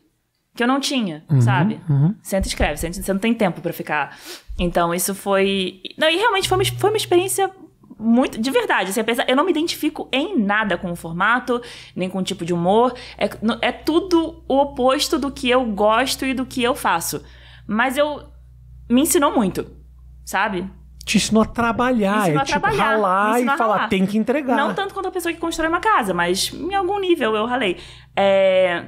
que eu não tinha, uhum, sabe? Uhum. Senta e escreve, senta, você não tem tempo para ficar. Então, isso foi. Não, e realmente foi uma, foi uma experiência muito. De verdade, assim, apesar, eu não me identifico em nada com o formato, nem com o tipo de humor. É, é tudo o oposto do que eu gosto e do que eu faço. Mas eu. me ensinou muito, sabe? te ensinou a trabalhar, ensinou é a tipo trabalhar, ralar e falar, tem que entregar. Não tanto quanto a pessoa que constrói uma casa, mas em algum nível eu ralei. É,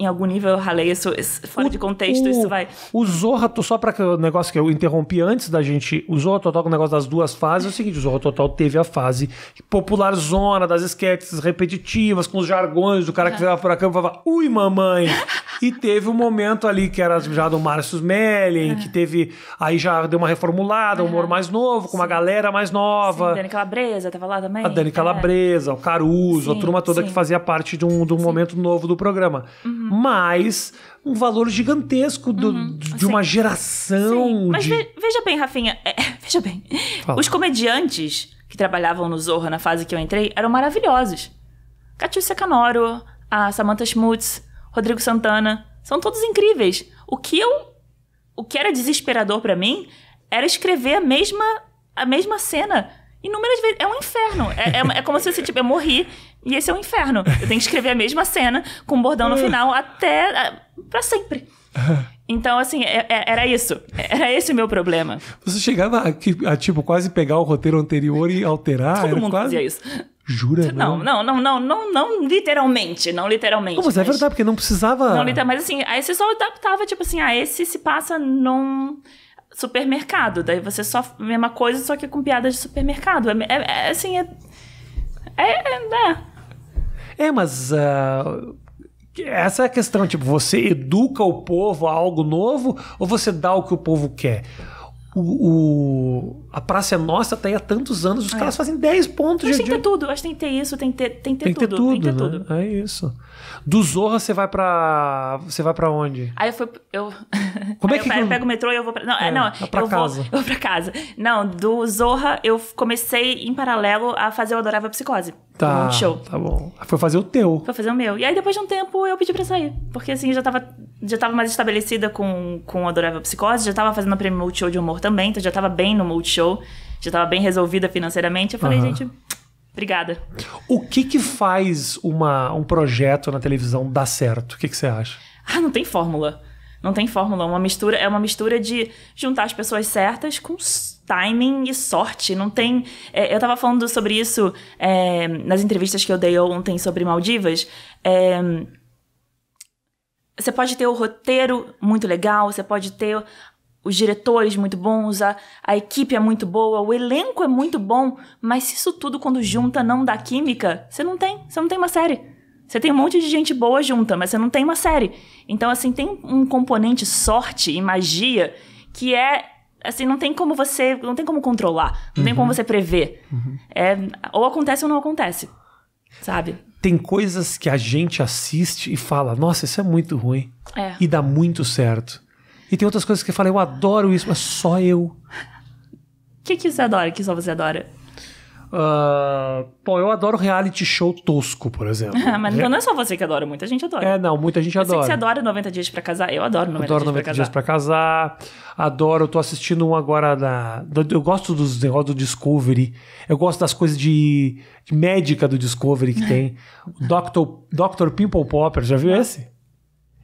em algum nível eu ralei isso, isso fora o, de contexto, o, isso vai. O Zorra, só para o negócio que eu interrompi antes da gente. O Zorra Total, com o negócio das duas fases, é o seguinte: o Zorra Total teve a fase popular zona das esquetes repetitivas, com os jargões do cara que virava é. para a cama e falava, ui, mamãe! e teve um momento ali que era já do Márcio Mellen, é. que teve. Aí já deu uma reformulada, um humor mais novo, com uma galera mais nova. Sim, Dani Calabresa tava lá também. A Dani é. Calabresa, o Caruso, sim, a turma toda sim. que fazia parte de um, de um momento novo do programa. Uhum mas um valor gigantesco do, uhum, de uma geração. Sim. Mas de... veja bem, Rafinha, é, veja bem. Fala. Os comediantes que trabalhavam no Zorra na fase que eu entrei eram maravilhosos. Catiúcia Canoro, a Samantha Schmutz, Rodrigo Santana, são todos incríveis. O que eu o que era desesperador para mim era escrever a mesma a mesma cena inúmeras vezes. É um inferno. É, é, é como se você, tipo, eu morri e esse é o um inferno. Eu tenho que escrever a mesma cena com um bordão no ah. final até. para sempre. Então, assim, é, é, era isso. Era esse o meu problema. Você chegava a, a, tipo, quase pegar o roteiro anterior e alterar? Todo mundo quase... fazia isso. Jura? Não, não, não, não, não, não, literalmente, não literalmente. Não, mas, é mas é verdade, porque não precisava... Não literalmente, mas assim, aí você só adaptava, tipo assim, ah, esse se passa num supermercado, daí você só, mesma coisa, só que com piadas de supermercado. É, é assim, é, é, é é, mas. Uh, essa é a questão, tipo, você educa o povo a algo novo ou você dá o que o povo quer? o, o a Praça é Nossa tá aí há tantos anos, os ah, é. caras fazem 10 pontos Mas de tem que ter tudo, acho que tem que ter isso, tem que ter, tem que ter tem tudo. tudo. Tem que ter tudo, né? tudo. É isso. Do Zorra você vai para você vai para onde? Aí eu fui eu Como é que eu, que... eu pego o metrô e eu vou pra... não, é, é não, pra eu casa. vou eu vou para casa. Não, do Zorra eu comecei em paralelo a fazer o Adorável Psicose. Tá. Um show. Tá bom. Foi fazer o teu. Foi fazer o meu. E aí depois de um tempo eu pedi para sair, porque assim eu já tava já tava mais estabelecida com com o Adorável Psicose, já tava fazendo a prêmio Multishow de humor também, então já tava bem no Multishow show. Já estava bem resolvida financeiramente. Eu falei, uhum. gente, Obrigada. O que que faz uma, um projeto na televisão dar certo? O que, que você acha? Ah, não tem fórmula. Não tem fórmula. Uma mistura é uma mistura de juntar as pessoas certas com timing e sorte. Não tem. É, eu estava falando sobre isso é, nas entrevistas que eu dei ontem sobre Maldivas. É, você pode ter o roteiro muito legal, você pode ter os diretores muito bons, a, a equipe é muito boa, o elenco é muito bom, mas se isso tudo quando junta não dá química, você não tem, você não tem uma série. Você tem um monte de gente boa junta, mas você não tem uma série. Então, assim, tem um componente sorte e magia que é assim, não tem como você, não tem como controlar, não uhum. tem como uhum. você prever. Uhum. É, ou acontece ou não acontece, sabe? Tem coisas que a gente assiste e fala, nossa, isso é muito ruim. É. E dá muito certo. E tem outras coisas que eu falei eu adoro isso, mas só eu. O que, que você adora, que só você adora? Uh, bom, eu adoro reality show tosco, por exemplo. mas é. então não é só você que adora, muita gente adora. É, não, muita gente adora. Você, que você adora 90 dias pra casar, eu adoro 90 adoro dias 90 pra dias pra casar. Adoro, eu tô assistindo um agora da. Eu gosto dos negócios do Discovery. Eu gosto das coisas de, de médica do Discovery que tem. Dr Doctor Pimple Popper, já viu ah. esse?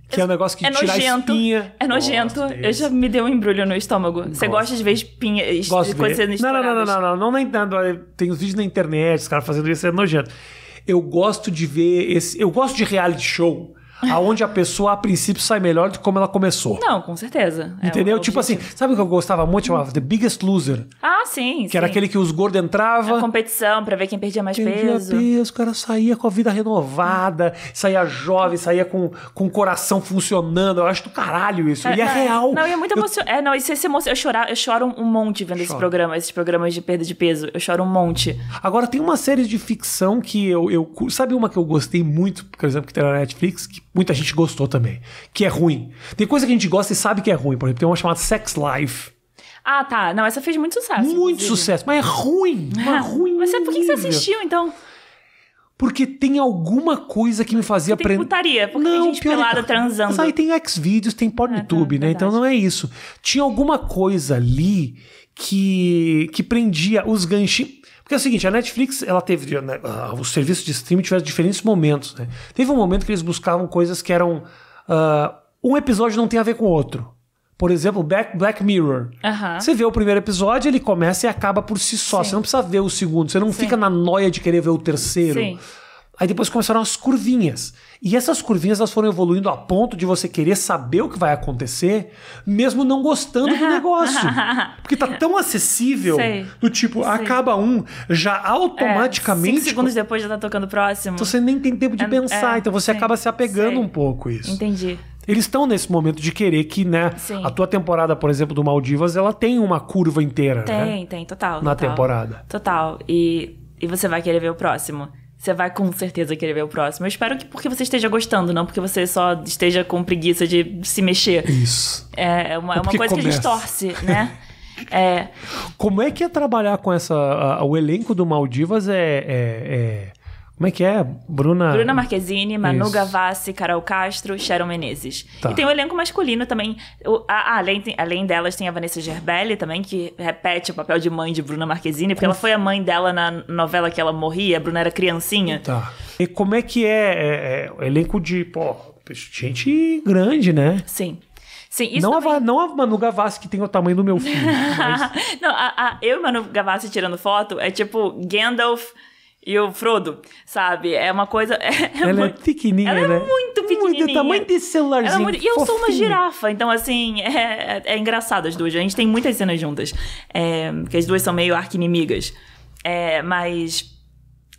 Que é um negócio que é tira nojento, espinha. É nojento. eu já me dei um embrulho no estômago. Gosto. Você gosta de ver espinha, Gosto de coisas ver. Não, não, não, não, não, não, não, entendo. Tem os vídeos na internet, os caras fazendo isso, é nojento. Eu gosto de ver esse. Eu gosto de reality show aonde a pessoa a princípio sai melhor do que como ela começou. Não, com certeza. É Entendeu? É tipo assim, sabe o que eu gostava muito? Chamava The Biggest Loser. Ah, sim. Que sim. era aquele que os gordos entravam. competição para ver quem perdia mais perdia peso. Perdia peso, o cara saía com a vida renovada, saía jovem, saía com, com o coração funcionando. Eu acho do caralho isso. É, e é, é real. Não, e é muito emocionante. Eu... É, não, esse emoção. Eu, chorar, eu choro um monte vendo esse programa, esses programas de perda de peso. Eu choro um monte. Agora, tem uma série de ficção que eu. eu sabe uma que eu gostei muito, por exemplo, que tem na Netflix? Que muita gente gostou também, que é ruim. Tem coisa que a gente gosta e sabe que é ruim, por exemplo, tem uma chamada Sex Life. Ah, tá. Não, essa fez muito sucesso. Muito inclusive. sucesso, mas é ruim. Mas é ruim. Mas por que você assistiu, então? Porque tem alguma coisa que me fazia aprender. Putaria, porque não, tem gente pelada é... transando. Mas aí tem Xvideos, tem PornTube, é, tá, né? Então não é isso. Tinha alguma coisa ali que, que prendia os ganchinhos. Porque é o seguinte, a Netflix, ela teve. Né, os serviços de streaming tiveram diferentes momentos, né? Teve um momento que eles buscavam coisas que eram. Uh, um episódio não tem a ver com o outro. Por exemplo, Black, Black Mirror. Você vê o primeiro episódio, ele começa e acaba por si só. Sim. Você não precisa ver o segundo, você não Sim. fica na noia de querer ver o terceiro. Sim. Aí depois começaram as curvinhas. E essas curvinhas elas foram evoluindo a ponto de você querer saber o que vai acontecer, mesmo não gostando do negócio. Porque tá tão acessível Sei. do tipo, Sei. acaba um, já é, automaticamente. É, cinco segundos depois já tá tocando o próximo. Então você nem tem tempo de é, pensar, é, então você sim. acaba se apegando Sei. um pouco a isso. Entendi. Eles estão nesse momento de querer que, né? Sim. A tua temporada, por exemplo, do Maldivas, ela tem uma curva inteira. Né? Tem, né? tem, total. Na total, temporada. Total. E, e você vai querer ver o próximo. Você vai com certeza querer ver o próximo. Eu espero que porque você esteja gostando, não porque você só esteja com preguiça de se mexer. Isso. É, é uma, é, é uma coisa começa. que a gente torce, né? é. Como é que é trabalhar com essa. A, o elenco do Maldivas é, é, é como é que é? Bruna. Bruna Marquezine, Manu Isso. Gavassi, Carol Castro, Sharon Menezes. Tá. E tem o um elenco masculino também. O, a, a, além, tem, além delas, tem a Vanessa Gerbelli também, que repete o papel de mãe de Bruna Marquezine, porque ela foi a mãe dela na novela que ela morria, a Bruna era criancinha. Tá. E como é que é, é, é elenco de, pô, gente grande, né? Sim. Sim, não, também... a, não a Manu Gavassi, que tem o tamanho do meu filho. Mas... não, a, a, eu e Manu Gavassi tirando foto é tipo Gandalf e o Frodo, sabe? É uma coisa. É, ela é muito, é pequenininha, ela é né? muito pequenininha. Muito, tamanho desse celularzinho. É muito, e eu sou uma girafa, então, assim, é, é, é, engraçado as duas. A gente tem muitas cenas juntas, é, porque as duas são meio arquinimigas. É, mas.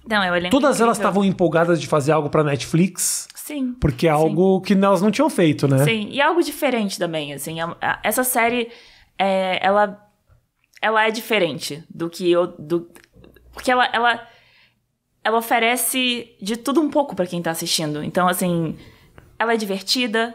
Não, é eu lembro Todas elas estavam empolgadas de fazer algo pra Netflix. Sim. Porque é algo sim. que elas não tinham feito, né? Sim, e algo diferente também, assim. Essa série, ela, ela é diferente do que eu. Do, porque ela, ela ela oferece de tudo um pouco para quem tá assistindo. Então, assim, ela é divertida,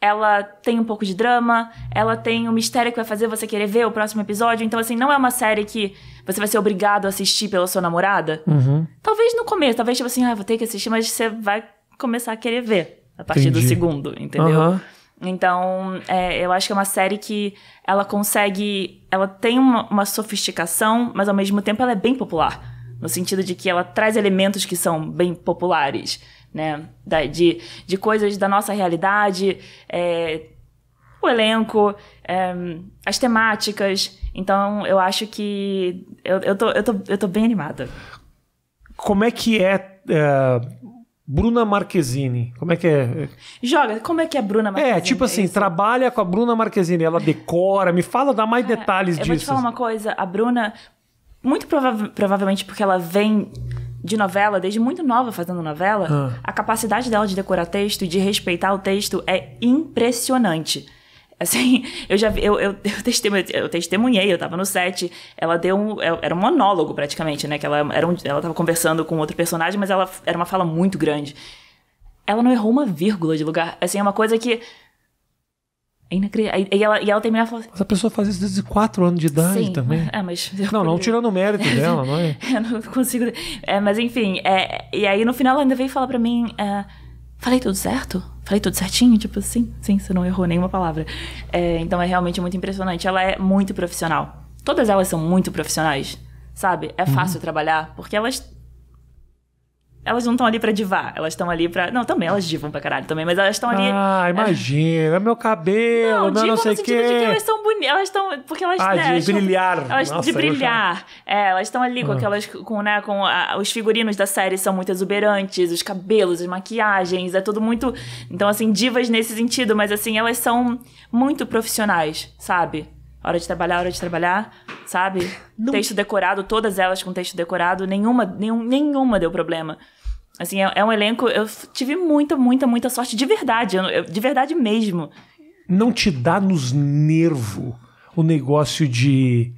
ela tem um pouco de drama, ela tem um mistério que vai fazer você querer ver o próximo episódio. Então, assim, não é uma série que você vai ser obrigado a assistir pela sua namorada. Uhum. Talvez no começo, talvez tipo assim, ah, vou ter que assistir, mas você vai começar a querer ver a partir Entendi. do segundo, entendeu? Uhum. Então, é, eu acho que é uma série que ela consegue. Ela tem uma, uma sofisticação, mas ao mesmo tempo ela é bem popular no sentido de que ela traz elementos que são bem populares, né? Da, de, de coisas da nossa realidade, é, o elenco, é, as temáticas. Então, eu acho que. Eu, eu, tô, eu, tô, eu tô bem animada. Como é que é. é... Bruna Marquezine. Como é que é? Joga, como é que é Bruna é, Marquezine? Tipo é, tipo assim, trabalha com a Bruna Marquezine, ela decora, me fala, dá mais é, detalhes eu disso. Eu vou te falar uma coisa, a Bruna, muito prova provavelmente porque ela vem de novela, desde muito nova fazendo novela, ah. a capacidade dela de decorar texto e de respeitar o texto é impressionante. Assim, eu já vi, eu, eu, eu, testemunhei, eu testemunhei, eu tava no set, ela deu um. É, era um monólogo praticamente, né? Que ela, era um, ela tava conversando com outro personagem, mas ela era uma fala muito grande. Ela não errou uma vírgula de lugar. Assim, é uma coisa que é inacreditável. E ela, e ela terminava falando assim. Mas a pessoa faz isso desde 4 anos de idade Sim, também. É, mas não, não tirando o mérito dela, não é? eu não consigo. É, mas enfim, é, e aí no final ela ainda veio falar pra mim: é, Falei tudo certo? Falei tudo certinho? Tipo, sim, sim, você não errou nenhuma palavra. É, então é realmente muito impressionante. Ela é muito profissional. Todas elas são muito profissionais, sabe? É fácil uhum. trabalhar, porque elas elas não estão ali pra divar, elas estão ali pra. Não, também elas divam pra caralho também, mas elas estão ali. Ah, imagina, é... meu cabelo, não, meu não sei o quê. De que elas são bonitas, elas estão. Porque elas. Ah, né, de elas brilhar. Tão... Elas Nossa, de brilhar. É, elas estão ali com ah. aquelas. Com, né, com a... os figurinos da série são muito exuberantes, os cabelos, as maquiagens, é tudo muito. Então, assim, divas nesse sentido, mas assim, elas são muito profissionais, sabe? Hora de trabalhar, hora de trabalhar, sabe? Não. Texto decorado, todas elas com texto decorado, nenhuma, nenhum, nenhuma deu problema. Assim, é, é, um elenco. Eu tive muita, muita, muita sorte, de verdade, eu, eu, de verdade mesmo. Não te dá nos nervos o negócio de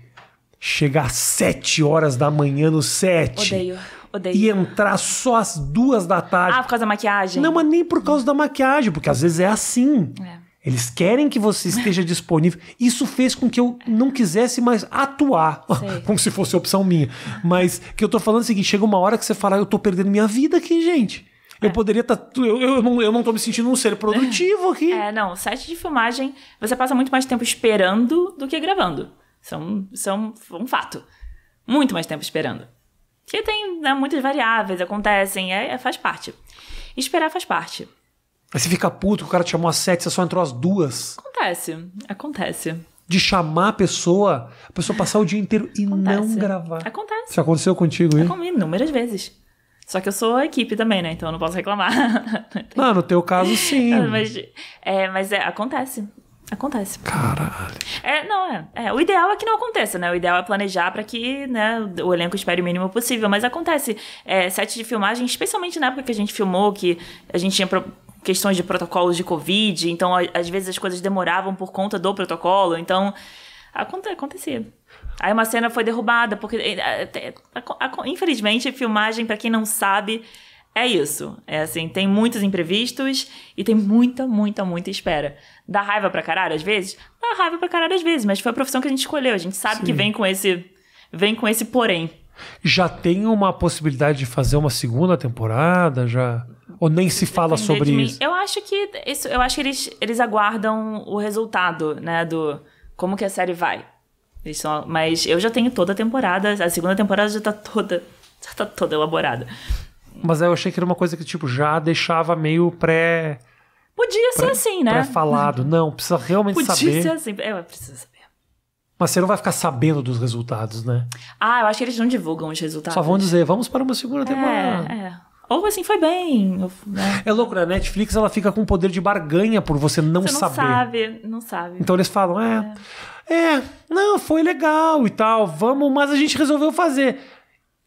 chegar às sete horas da manhã no set. Odeio, odeio. E entrar só às duas da tarde. Ah, por causa da maquiagem? Não, mas nem por causa da maquiagem, porque às vezes é assim. É. Eles querem que você esteja disponível. Isso fez com que eu não quisesse mais atuar, Sei. como se fosse opção minha. Mas que eu tô falando é o seguinte: chega uma hora que você fala, eu tô perdendo minha vida aqui, gente. Eu é. poderia estar. Tá, eu, eu, não, eu não tô me sentindo um ser produtivo aqui. É, não. Site de filmagem, você passa muito mais tempo esperando do que gravando. São, um fato. Muito mais tempo esperando. Porque tem né, muitas variáveis, acontecem, é, é faz parte. Esperar faz parte. Aí você fica puto que o cara te chamou às sete, você só entrou às duas. Acontece, acontece. De chamar a pessoa, a pessoa passar o dia inteiro e acontece. não gravar. Acontece. Isso aconteceu contigo, hein? Acontece inúmeras vezes. Só que eu sou a equipe também, né? Então eu não posso reclamar. não, no teu caso, sim. mas é, mas é, acontece. Acontece. Caralho. É, não, é, é, O ideal é que não aconteça, né? O ideal é planejar para que né, o elenco espere o mínimo possível. Mas acontece. É, sete de filmagem, especialmente na época que a gente filmou, que a gente tinha pro questões de protocolos de Covid, então às vezes as coisas demoravam por conta do protocolo, então acontecia. Aí uma cena foi derrubada, porque eh, eh, eh, infelizmente filmagem, para quem não sabe, é isso. É assim, tem muitos imprevistos e tem muita, muita, muita espera. Dá raiva pra caralho às vezes? Dá raiva pra caralho às vezes, mas foi a profissão que a gente escolheu. A gente sabe Sim. que vem com esse. Vem com esse porém. Já tem uma possibilidade de fazer uma segunda temporada? Já. Ou nem se fala sobre isso? Eu acho que isso, eu acho que eles, eles aguardam o resultado, né, do como que a série vai. Isso. mas eu já tenho toda a temporada, a segunda temporada já tá toda, já tá toda elaborada. Mas eu achei que era uma coisa que tipo já deixava meio pré Podia ser pré, assim, né? Pré-falado. Não, precisa realmente Podia saber. Podia ser assim, é, precisa saber. Mas você não vai ficar sabendo dos resultados, né? Ah, eu acho que eles não divulgam os resultados. Só vão dizer, vamos para uma segunda é, temporada. É, é. Ou assim, foi bem. Né? É louco, né? A Netflix ela fica com o poder de barganha por você não você saber. Não sabe, não sabe. Então eles falam, é, é, é, não, foi legal e tal, vamos, mas a gente resolveu fazer.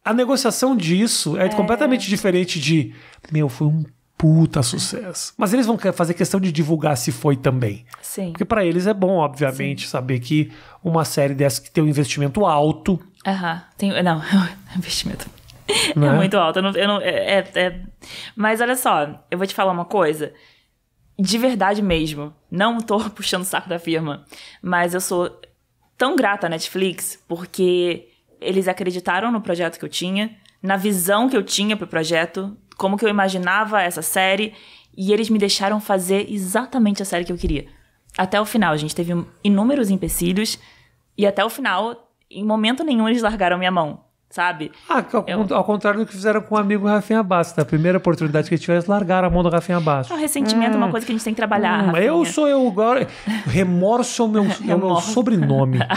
A negociação disso é, é. completamente diferente de, meu, foi um puta sucesso. Mas eles vão fazer questão de divulgar se foi também. Sim. Porque para eles é bom, obviamente, Sim. saber que uma série dessa que tem um investimento alto. Aham. Tem, não, é investimento É né? É muito alto, Eu não, eu não é, é, é... Mas olha só, eu vou te falar uma coisa. De verdade mesmo. Não tô puxando o saco da firma. Mas eu sou tão grata à Netflix porque eles acreditaram no projeto que eu tinha, na visão que eu tinha pro projeto, como que eu imaginava essa série. E eles me deixaram fazer exatamente a série que eu queria. Até o final, a gente teve inúmeros empecilhos. E até o final, em momento nenhum, eles largaram minha mão sabe? Ah, ao, eu... É ao, contrário do que fizeram com o amigo Rafinha Bastos. Na né? primeira oportunidade que eles tiveram, eles largaram a mão do Rafinha Bastos. O é ressentimento hum, é uma hum. coisa que a gente tem que trabalhar. Hum, eu sou eu agora. Remorso é o meu, é o meu sobrenome.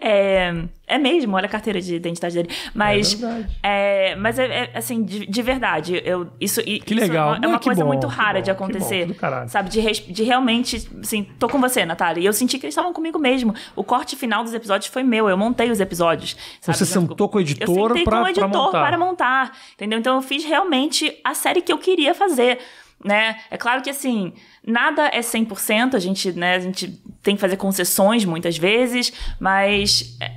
É, é mesmo, olha a carteira de identidade dele. Mas é, é mas é, é, assim, de, de verdade, eu isso que isso é legal. é uma, coisa bom, muito rara bom, de acontecer, bom, sabe? De, de realmente, assim, tô com você, Natália. E eu senti que eles estavam comigo mesmo. O corte final dos episódios foi meu, eu montei os episódios. Sabe? Você sentou com o editor para montar. Eu sentei pra, com o editor montar. para montar, entendeu? Então eu fiz realmente a série que eu queria fazer. Né? É claro que assim, nada é 100%, a gente, né, a gente tem que fazer concessões muitas vezes, mas é,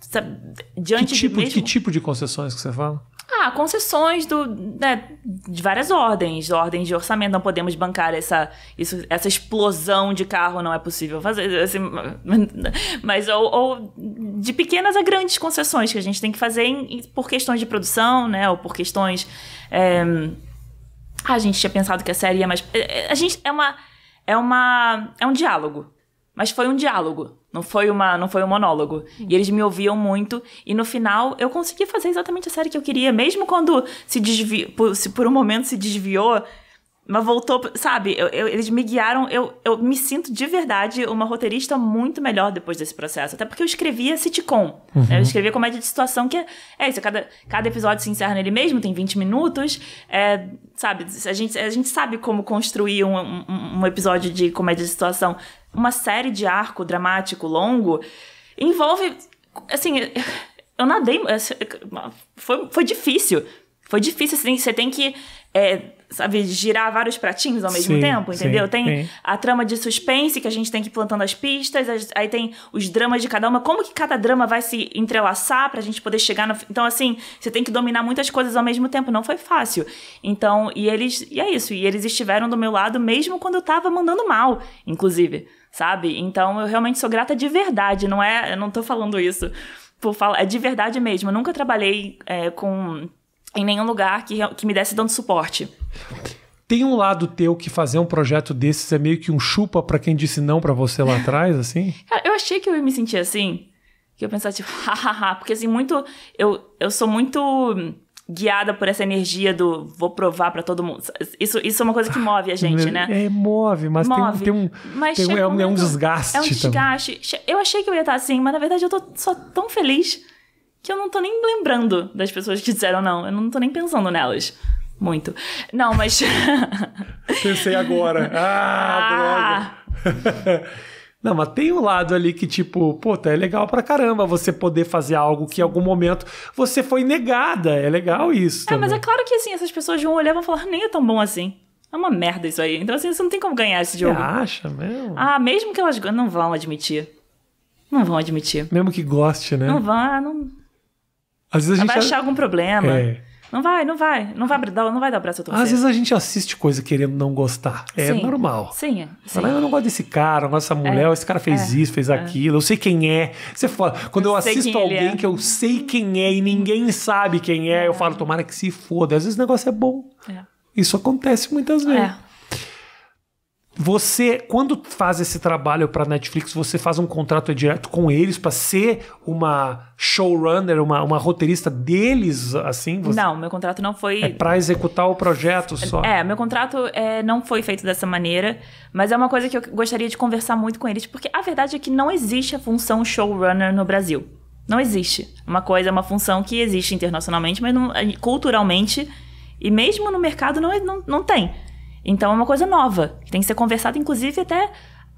sabe, diante que tipo, de mesmo... Que tipo de concessões que você fala? Ah, concessões do, né, de várias ordens, ordens de orçamento, não podemos bancar essa, isso, essa explosão de carro, não é possível fazer. Assim, mas ou, ou, de pequenas a grandes concessões que a gente tem que fazer em, por questões de produção, né? Ou por questões. É... Ah, a gente tinha pensado que a série ia mais. É, é, a gente é uma. É uma. É um diálogo mas foi um diálogo, não foi, uma, não foi um monólogo. Uhum. E eles me ouviam muito. E no final, eu consegui fazer exatamente a série que eu queria. Mesmo quando se desvi, por, se por um momento se desviou, mas voltou, sabe? Eu, eu, eles me guiaram. Eu, eu me sinto de verdade uma roteirista muito melhor depois desse processo. Até porque eu escrevia sitcom. Uhum. Né? Eu escrevia comédia de situação que é, é, isso. Cada, cada episódio se encerra nele mesmo, tem 20 minutos. É, sabe? A gente, a gente sabe como construir um, um, um episódio de comédia de situação uma série de arco dramático longo, envolve. Assim, eu nadei. Foi, foi difícil. Foi difícil, assim, você tem que. É, sabe, girar vários pratinhos ao mesmo sim, tempo, entendeu? Sim, tem sim. a trama de suspense que a gente tem que ir plantando as pistas, as, aí tem os dramas de cada uma, como que cada drama vai se entrelaçar pra gente poder chegar no. Então, assim, você tem que dominar muitas coisas ao mesmo tempo, não foi fácil. Então, e eles. E é isso, e eles estiveram do meu lado mesmo quando eu tava mandando mal, inclusive sabe? Então eu realmente sou grata de verdade, não é? Eu não tô falando isso por falar, é de verdade mesmo. Eu nunca trabalhei é, com em nenhum lugar que, que me desse tanto suporte. Tem um lado teu que fazer um projeto desses é meio que um chupa para quem disse não para você lá atrás, assim? Cara, eu achei que eu ia me sentir assim, que eu pensava tipo, hahaha, porque assim muito eu eu sou muito guiada por essa energia do vou provar para todo mundo. Isso, isso é uma coisa que move a ah, gente, né? É, move, mas move. tem, tem um, mas tem um, é, um, é um desgaste. É um desgaste. Também. Eu achei que eu ia estar assim, mas na verdade eu tô só tão feliz que eu não tô nem lembrando das pessoas que disseram não. Eu não tô nem pensando nelas. Muito. Não, mas. Pensei agora. Ah, ah. droga. Ah. Não, mas tem um lado ali que, tipo, puta, tá, é legal pra caramba você poder fazer algo que em algum momento você foi negada. É legal isso. É, também. mas é claro que assim, essas pessoas vão olhar e vão falar, ah, nem é tão bom assim. É uma merda isso aí. Então, assim, você não tem como ganhar esse jogo. Você acha mesmo? Ah, mesmo que elas não vão admitir. Não vão admitir. Mesmo que goste, né? Não vão, ah, não. Às vezes a gente vai achar algum problema. É. Não vai, não vai, não vai dar, não vai dar o braço a torcer. Às vezes a gente assiste coisa querendo não gostar. É sim, normal. Sim, ah, sim. eu não gosto desse cara, não gosto dessa é. mulher, é, esse cara fez é, isso, fez é. aquilo, eu sei quem é. Você fala, quando eu, eu assisto alguém é. que eu sei quem é e ninguém sabe quem é, eu falo, tomara que se foda. Às vezes o negócio é bom. Isso acontece muitas vezes. É. Você, quando faz esse trabalho para Netflix, você faz um contrato direto com eles para ser uma showrunner, uma, uma roteirista deles, assim? Você... Não, meu contrato não foi. É para executar o projeto só. É, meu contrato é, não foi feito dessa maneira, mas é uma coisa que eu gostaria de conversar muito com eles, porque a verdade é que não existe a função showrunner no Brasil. Não existe. Uma coisa, é uma função que existe internacionalmente, mas não, culturalmente e mesmo no mercado não, não, não tem. Então é uma coisa nova, que tem que ser conversada, inclusive até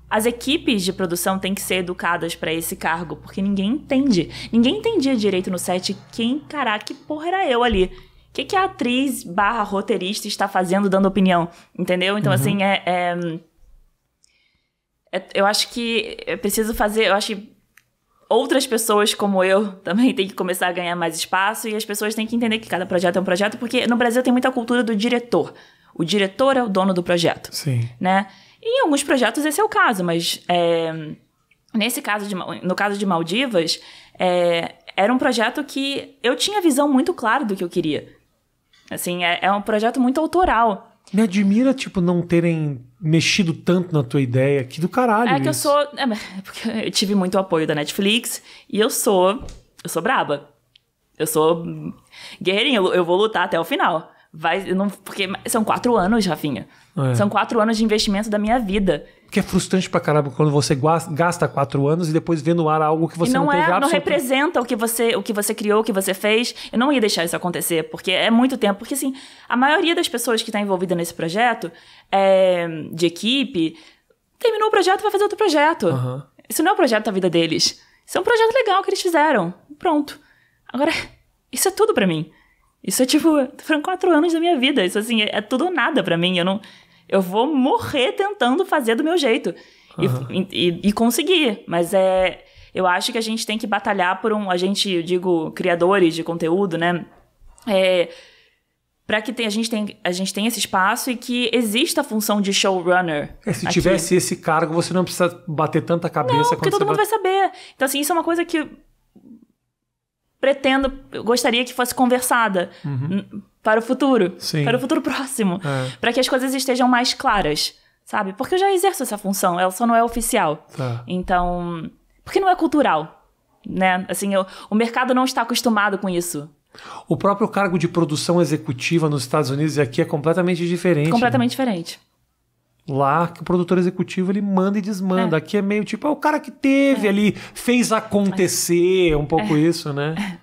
as equipes de produção têm que ser educadas para esse cargo, porque ninguém entende. Ninguém entendia direito no set quem, caraca, que porra era eu ali. O que, que a atriz barra roteirista está fazendo dando opinião? Entendeu? Então, uhum. assim, é, é, é, Eu acho que é preciso fazer. Eu acho que outras pessoas como eu também têm que começar a ganhar mais espaço e as pessoas têm que entender que cada projeto é um projeto, porque no Brasil tem muita cultura do diretor o diretor é o dono do projeto. Sim. Né? E em alguns projetos esse é o caso, mas é, nesse caso de, no caso de Maldivas, é, era um projeto que eu tinha visão muito clara do que eu queria. Assim, é, é um projeto muito autoral. Me admira, tipo, não terem mexido tanto na tua ideia. Que do caralho. É que isso. eu sou. É, porque eu tive muito apoio da Netflix e eu sou. Eu sou braba. Eu sou guerreirinha, eu vou lutar até o final. Vai, não, porque são quatro anos, Rafinha. É. São quatro anos de investimento da minha vida. Que é frustrante pra caramba quando você gasta quatro anos e depois vê no ar algo que você e não, não teve é, não representa o que você o que você criou, o que você fez. Eu não ia deixar isso acontecer, porque é muito tempo. Porque, assim, a maioria das pessoas que está envolvida nesse projeto, é, de equipe, terminou o projeto vai fazer outro projeto. Uhum. Isso não é o um projeto da vida deles. Isso é um projeto legal que eles fizeram. Pronto. Agora, isso é tudo para mim. Isso é tipo, foram quatro anos da minha vida. Isso assim, é, é tudo ou nada para mim. Eu não. Eu vou morrer tentando fazer do meu jeito. Uhum. E, e, e conseguir. Mas é. Eu acho que a gente tem que batalhar por um. A gente, eu digo, criadores de conteúdo, né? É, para que tem, a, gente tem, a gente tenha esse espaço e que exista a função de showrunner. É, se aqui. tivesse esse cargo, você não precisa bater tanta cabeça. Não, porque todo mundo bate... vai saber. Então, assim, isso é uma coisa que pretendo, eu gostaria que fosse conversada uhum. para o futuro, Sim. para o futuro próximo, é. para que as coisas estejam mais claras, sabe? Porque eu já exerço essa função, ela só não é oficial. Tá. Então, porque não é cultural, né? Assim, eu, o mercado não está acostumado com isso. O próprio cargo de produção executiva nos Estados Unidos e aqui é completamente diferente. Completamente né? diferente. Lá que o produtor executivo ele manda e desmanda. É. Aqui é meio tipo, é o cara que teve é. ali, fez acontecer, é um pouco é. isso, né? É.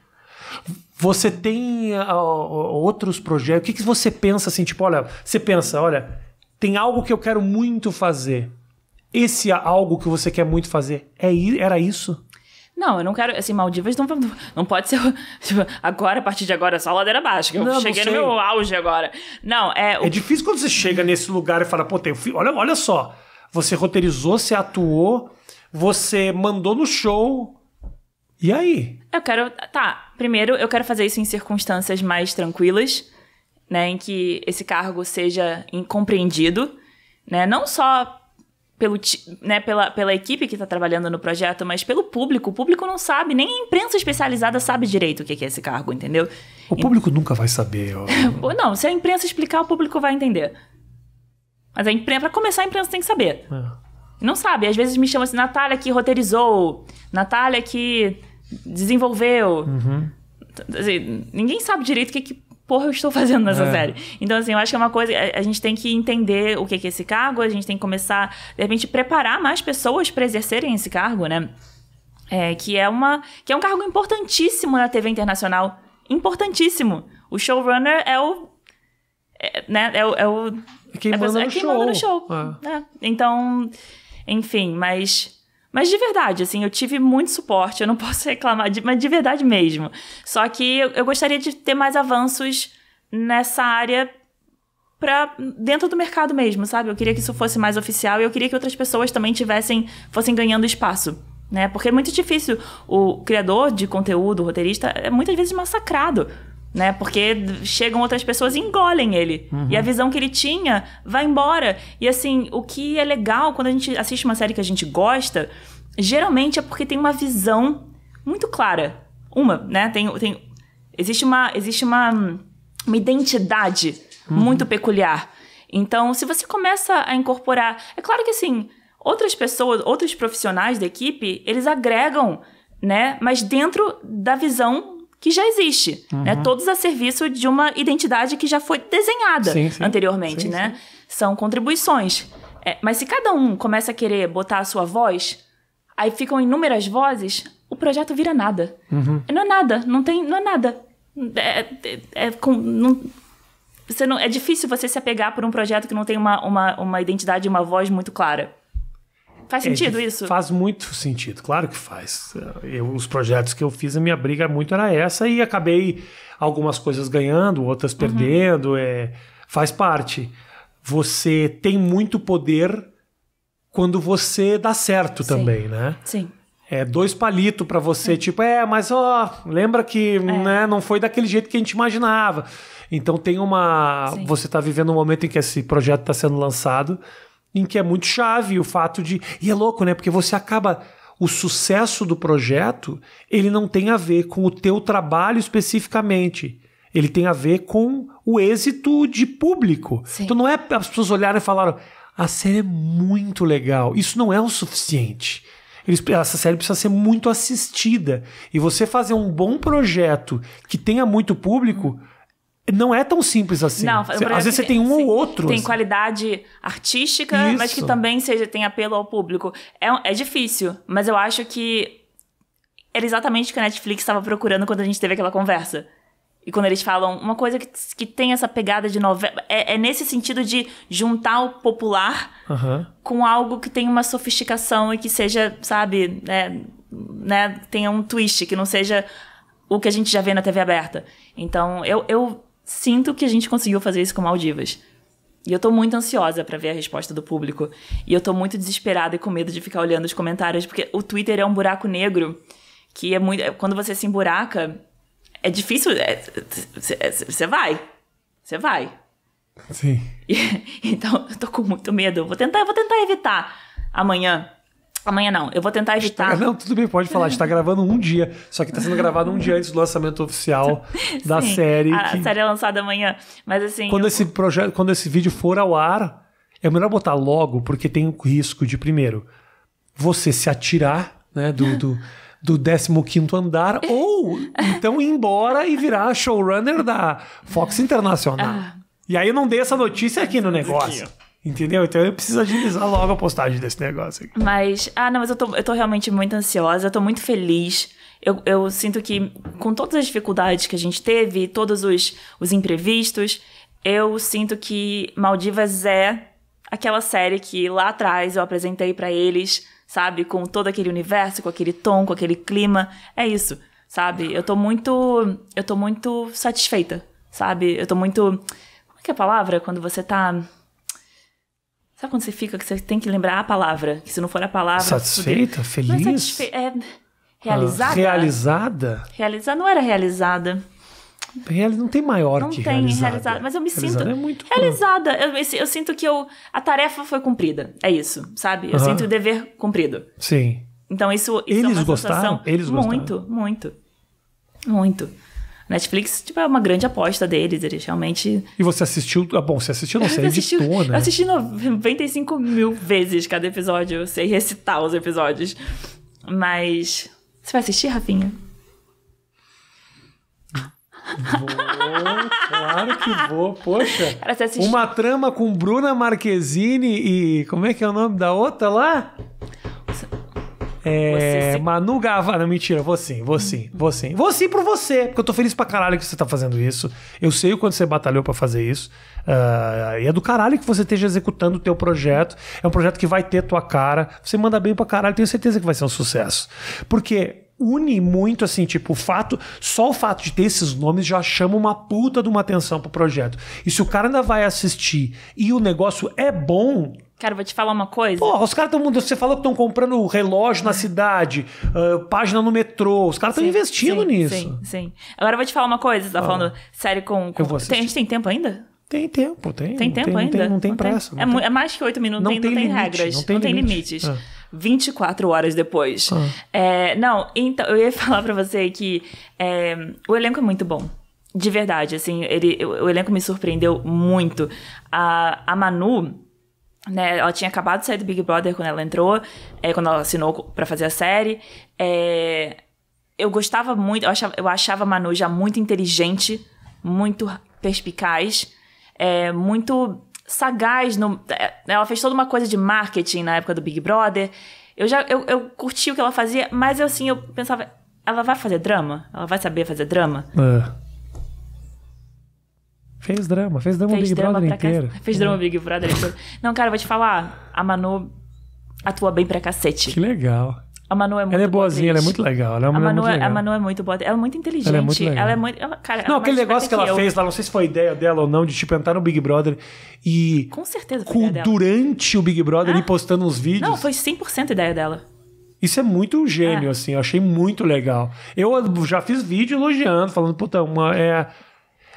Você tem uh, outros projetos? O que, que você pensa assim? Tipo, olha, você pensa, olha, tem algo que eu quero muito fazer. Esse algo que você quer muito fazer é, era isso? Não, eu não quero. Assim, Maldivas não, não pode ser. Tipo, agora, a partir de agora, é só ladeira baixa. Que eu não, cheguei não no meu auge agora. Não, é. O... É difícil quando você chega nesse lugar e fala, pô, tem, olha, olha só. Você roteirizou, você atuou, você mandou no show. E aí? Eu quero. Tá, primeiro eu quero fazer isso em circunstâncias mais tranquilas, né? Em que esse cargo seja incompreendido, né? Não só pelo, né, pela, pela equipe que está trabalhando no projeto, mas pelo público. O público não sabe, nem a imprensa especializada sabe direito o que é esse cargo, entendeu? O público e... nunca vai saber. Ó. não, se a imprensa explicar, o público vai entender. Mas a imprensa, para começar, a imprensa tem que saber. É. Não sabe, às vezes me chama assim, Natália que roteirizou, Natália que desenvolveu. Uhum. Então, assim, ninguém sabe direito o que, que porra eu estou fazendo nessa é. série? Então, assim, eu acho que é uma coisa. A, a gente tem que entender o que, é esse cargo, a gente tem que começar, de repente, preparar mais pessoas para exercerem esse cargo, né? É, que, é uma, que é um cargo importantíssimo na TV internacional. Importantíssimo. O showrunner é o. É, né, é, o. É, o, é quem, manda, é pessoa, é quem manda no show. É. Então, enfim, mas mas de verdade, assim, eu tive muito suporte, eu não posso reclamar, de, mas de verdade mesmo. Só que eu, eu gostaria de ter mais avanços nessa área para dentro do mercado mesmo, sabe? Eu queria que isso fosse mais oficial e eu queria que outras pessoas também tivessem, fossem ganhando espaço. Né? Porque é muito difícil. O criador de conteúdo, o roteirista, é muitas vezes massacrado né? Porque chegam outras pessoas e engolem ele. Uhum. E a uhum. visão que ele tinha vai embora. E assim, o que é legal quando a gente assiste uma série que a gente gosta, geralmente é porque tem uma visão muito clara. Uma, né? Tem, tem, existe uma, existe uma, uma identidade uhum. muito peculiar. Então, se você começa a incorporar. É claro que assim, outras pessoas, outros profissionais da equipe, eles agregam, né? Mas dentro da visão que já existe. Né? Uhum. Né? Todos a serviço de uma identidade que já foi desenhada sim, sim. anteriormente, sim, né? São contribuições. É, mas se cada um começa a querer botar a sua voz, aí ficam inúmeras vozes, o projeto vira nada. Uhum. Não é nada, não tem, não é nada. É, é, é com, não, você não, é difícil você se apegar por um projeto que não tem uma, uma, uma identidade e uma voz muito clara. Faz é, sentido é, isso? Faz muito sentido, claro que faz. Eu, os projetos que eu fiz, a minha briga muito era essa e acabei algumas coisas ganhando, outras uhum. perdendo. É, faz parte. Você tem muito poder quando você dá certo Sim. também, né? Sim. É dois palitos para você, é. tipo, é, mas ó, lembra que é. né, não foi daquele jeito que a gente imaginava. Então tem uma. Sim. Você está vivendo um momento em que esse projeto está sendo lançado em que é muito chave o fato de. E é louco, né? Porque você acaba. O sucesso do projeto, ele não tem a ver com o teu trabalho especificamente. Ele tem a ver com o êxito de público. Sim. Então não é as pessoas olharem e falaram: a série é muito legal. Isso não é o suficiente. Eles, essa série precisa ser muito assistida. E você fazer um bom projeto que tenha muito público não é tão simples assim. Não, Às vezes você tem um sim, ou outro. Tem assim. qualidade artística, Isso. mas que também seja tem apelo ao público. É, é difícil, mas eu acho que era exatamente o que a Netflix estava procurando quando a gente teve aquela conversa. E quando eles falam uma coisa que, que tem essa pegada de novela. É, é nesse sentido de juntar o popular uhum. com algo que tem uma sofisticação e que seja, sabe, né, né, tenha um twist, que não seja o que a gente já vê na TV aberta. Então, eu, eu sinto que a gente conseguiu fazer isso com Maldivas. E eu tô muito ansiosa para ver a resposta do público. E eu tô muito desesperada e com medo de ficar olhando os comentários, porque o Twitter é um buraco negro que é muito. Quando você se emburaca, é difícil. É, você é, vai. Você vai. Sim. E, então, eu tô com muito medo. Vou tentar, vou tentar evitar amanhã amanhã não. Eu vou tentar editar. não, tudo bem, pode falar. A gente tá gravando um dia. Só que tá sendo gravado um dia antes do lançamento oficial da Sim, série. A, que... série é lançada amanhã. Mas assim. Quando eu... esse projeto, quando esse vídeo for ao ar, é melhor botar logo, porque tem o risco de, primeiro, você se atirar, né? do, do do 15 andar, ou então ir embora e virar showrunner da Fox Internacional. Ah. E aí eu não dei essa notícia aqui no negócio. Entendeu? Então eu preciso agilizar logo a postagem desse negócio aqui. Mas, ah, não, mas eu tô, eu tô realmente muito ansiosa, eu tô muito feliz. Eu, eu sinto que, com todas as dificuldades que a gente teve, todos os, os imprevistos, eu sinto que Maldivas é aquela série que lá atrás eu apresentei para eles, sabe? Com todo aquele universo, com aquele tom, com aquele clima. É isso, sabe? Eu tô muito. Eu tô muito satisfeita, sabe? Eu tô muito. Como é que é a palavra? Quando você tá Sabe quando você fica que você tem que lembrar a palavra? Que se não for a palavra. Satisfeita? Você... Feliz? Não é, satisfe... é realizada? Ah, realizada? Realizada não era realizada. Real, não tem maior não que tem realizada. realizada. Mas eu me realizada sinto. É muito realizada. Eu, eu, sinto que eu, a tarefa foi cumprida. É isso, sabe? Eu uh -huh. sinto o dever cumprido. Sim. Então isso, isso é Eles é uma gostaram? Eles gostaram? Muito, muito. Muito. Netflix, tipo, é uma grande aposta deles, eles realmente... E você assistiu... Ah, bom, você assistiu, não, você eu assisti, editou, né? Eu assisti 95 mil vezes cada episódio, eu sei recitar os episódios. Mas... Você vai assistir, Rafinha? Vou, claro que vou, poxa. Cara, Uma trama com Bruna Marquezine e. Como é que é o nome da outra lá? É, Manu Gavassi. Ah, não, mentira, vou sim, vou sim, vou sim. Vou sim por você, porque eu tô feliz pra caralho que você tá fazendo isso. Eu sei o quanto você batalhou para fazer isso. Uh, e é do caralho que você esteja executando o teu projeto. É um projeto que vai ter tua cara. Você manda bem pra caralho, tenho certeza que vai ser um sucesso. Porque une muito, assim, tipo, o fato, só o fato de ter esses nomes já chama uma puta de uma atenção pro projeto. E se o cara ainda vai assistir e o negócio é bom, Cara, vou te falar uma coisa. Pô, os caras estão. Você falou que estão comprando relógio na cidade, uh, página no metrô. Os caras estão investindo sim, nisso. Sim, sim. Agora eu vou te falar uma coisa. Você tá ah, falando sério com. com... Tem, a gente tem tempo ainda? Tem tempo, tem. Tem tempo tem, ainda? Tem, não tem não pressa. Não é, é, mais que oito minutos, não tem, não limite, regras, não tem, não limites. limites. É. 24 horas depois. Ah. É, não, então, eu ia falar para você que é, o elenco é muito bom. De verdade, assim, ele, o elenco me surpreendeu muito. A, a Manu, né, ela tinha acabado de sair do Big Brother quando ela entrou, é, quando ela assinou para fazer a série. É, eu gostava muito, eu achava, eu achava a Manu já muito inteligente, muito perspicaz, é, muito sagaz. No, é, ela fez toda uma coisa de marketing na época do Big Brother. Eu já eu, eu curti o que ela fazia, mas eu assim, eu pensava, ela vai fazer drama? Ela vai saber fazer drama? É. Fez drama, fez drama fez Big drama Brother inteiro. Ca... Fez drama é. Big Brother inteiro. Não, cara, vou te falar, a Manu atua bem pra cacete. Que legal. A Manu é muito Ela é boazinha, ela é muito legal. Ela é a, Manu é, a Manu é muito boa. É ela é muito inteligente. Ela é muito. Ela é muito ela, cara, não, aquele negócio que, ela fez lá, não sei se foi ideia dela ou não, de tipo entrar no Big Brother e. Com certeza foi com, Durante o Big Brother ah. e postando uns vídeos. Não, foi 100% ideia dela. Isso é muito gênio, é. assim, eu achei muito legal. Eu já fiz vídeo elogiando, falando, puta, uma, é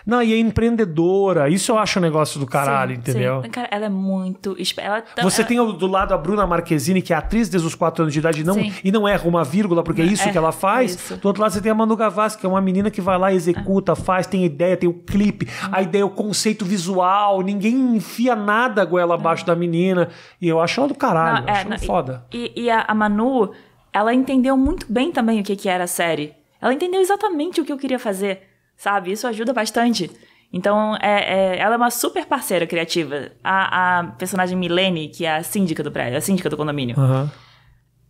não, e é empreendedora. Isso eu acho um negócio do caralho, sim, entendeu? Sim. Cara, ela é muito. Ela tá... Você ela... tem do lado a Bruna Marquezine, que é atriz desde os 4 anos de idade não, e não erra uma vírgula, porque é não, é isso é, que ela faz. Isso. Do outro lado, você tem a Manu Gavassi, que é uma menina que vai lá, executa, faz, tem ideia, tem o clipe, hum. a ideia, o conceito visual. Ninguém enfia nada a goela abaixo uhum. da menina. E eu acho ela do caralho. Não, é, acho não, foda. E, e a, a Manu, ela entendeu muito bem também o que, que era a série. Ela entendeu exatamente o que eu queria fazer sabe? Isso ajuda bastante. Então, é, é, ela é uma super parceira criativa. A, a, personagem Milene, que é a síndica do prédio, a síndica do condomínio. Uhum.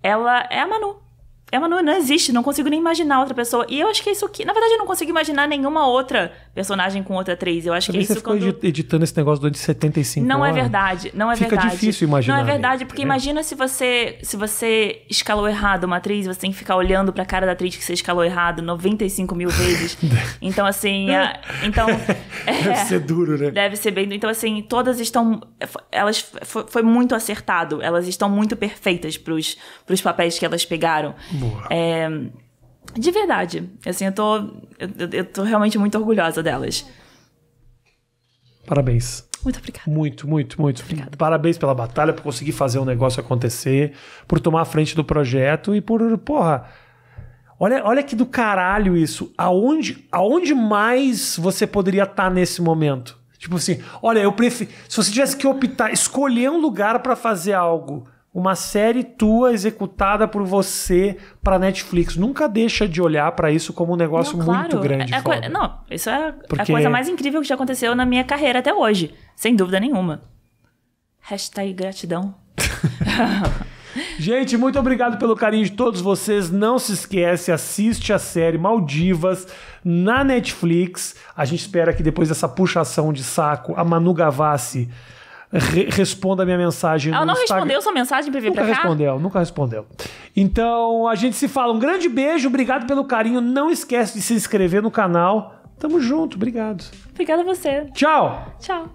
Ela é a Manu é uma, não, não, existe, não consigo nem imaginar outra pessoa. E eu acho que é isso que. Na verdade, eu não consigo imaginar nenhuma outra personagem com outra atriz. Eu acho Também que é isso você ficou quando... editando esse negócio durante 75 Não é horas. é verdade, não é Fica verdade. Fica difícil imaginar. Não é verdade, porque é. imagina se você se você escalou errado uma atriz, você tem que ficar olhando pra cara da atriz que você escalou errado 95 mil vezes. então, assim. A, então, é, deve ser duro, né? Deve ser bem. Então, assim, todas estão. Elas foi, muito acertado. Elas estão muito perfeitas pros, pros papéis que elas pegaram. Boa. É, de verdade. Assim, eu tô, eu, eu tô realmente muito orgulhosa delas. Parabéns. Muito obrigado. Muito, muito, muito. Obrigada. Parabéns pela batalha, por conseguir fazer um negócio acontecer, por tomar a frente do projeto e por, porra. Olha, olha que do caralho isso. Aonde, aonde mais você poderia estar tá nesse momento? Tipo assim, olha, eu prefiro. Se você tivesse que optar, escolher um lugar para fazer algo uma série tua executada por você para Netflix. Nunca deixa de olhar para isso como um negócio não, claro. muito grande. É, é Não, isso é Porque... a coisa mais incrível que já aconteceu na minha carreira até hoje, sem dúvida nenhuma. Hashtag gratidão. Gente, muito obrigado pelo carinho de todos vocês. Não se esquece, assiste a série Maldivas na Netflix. A gente espera que depois dessa puxação de saco, a Manu Gavassi re responda a minha mensagem. Ela não Instagram. respondeu sua mensagem pra vir nunca pra cá? respondeu, nunca respondeu. Então, a gente se fala. Um grande beijo, obrigado pelo carinho. Não esquece de se inscrever no canal. Tamo junto, obrigado. Obrigada a você. Tchau. Tchau.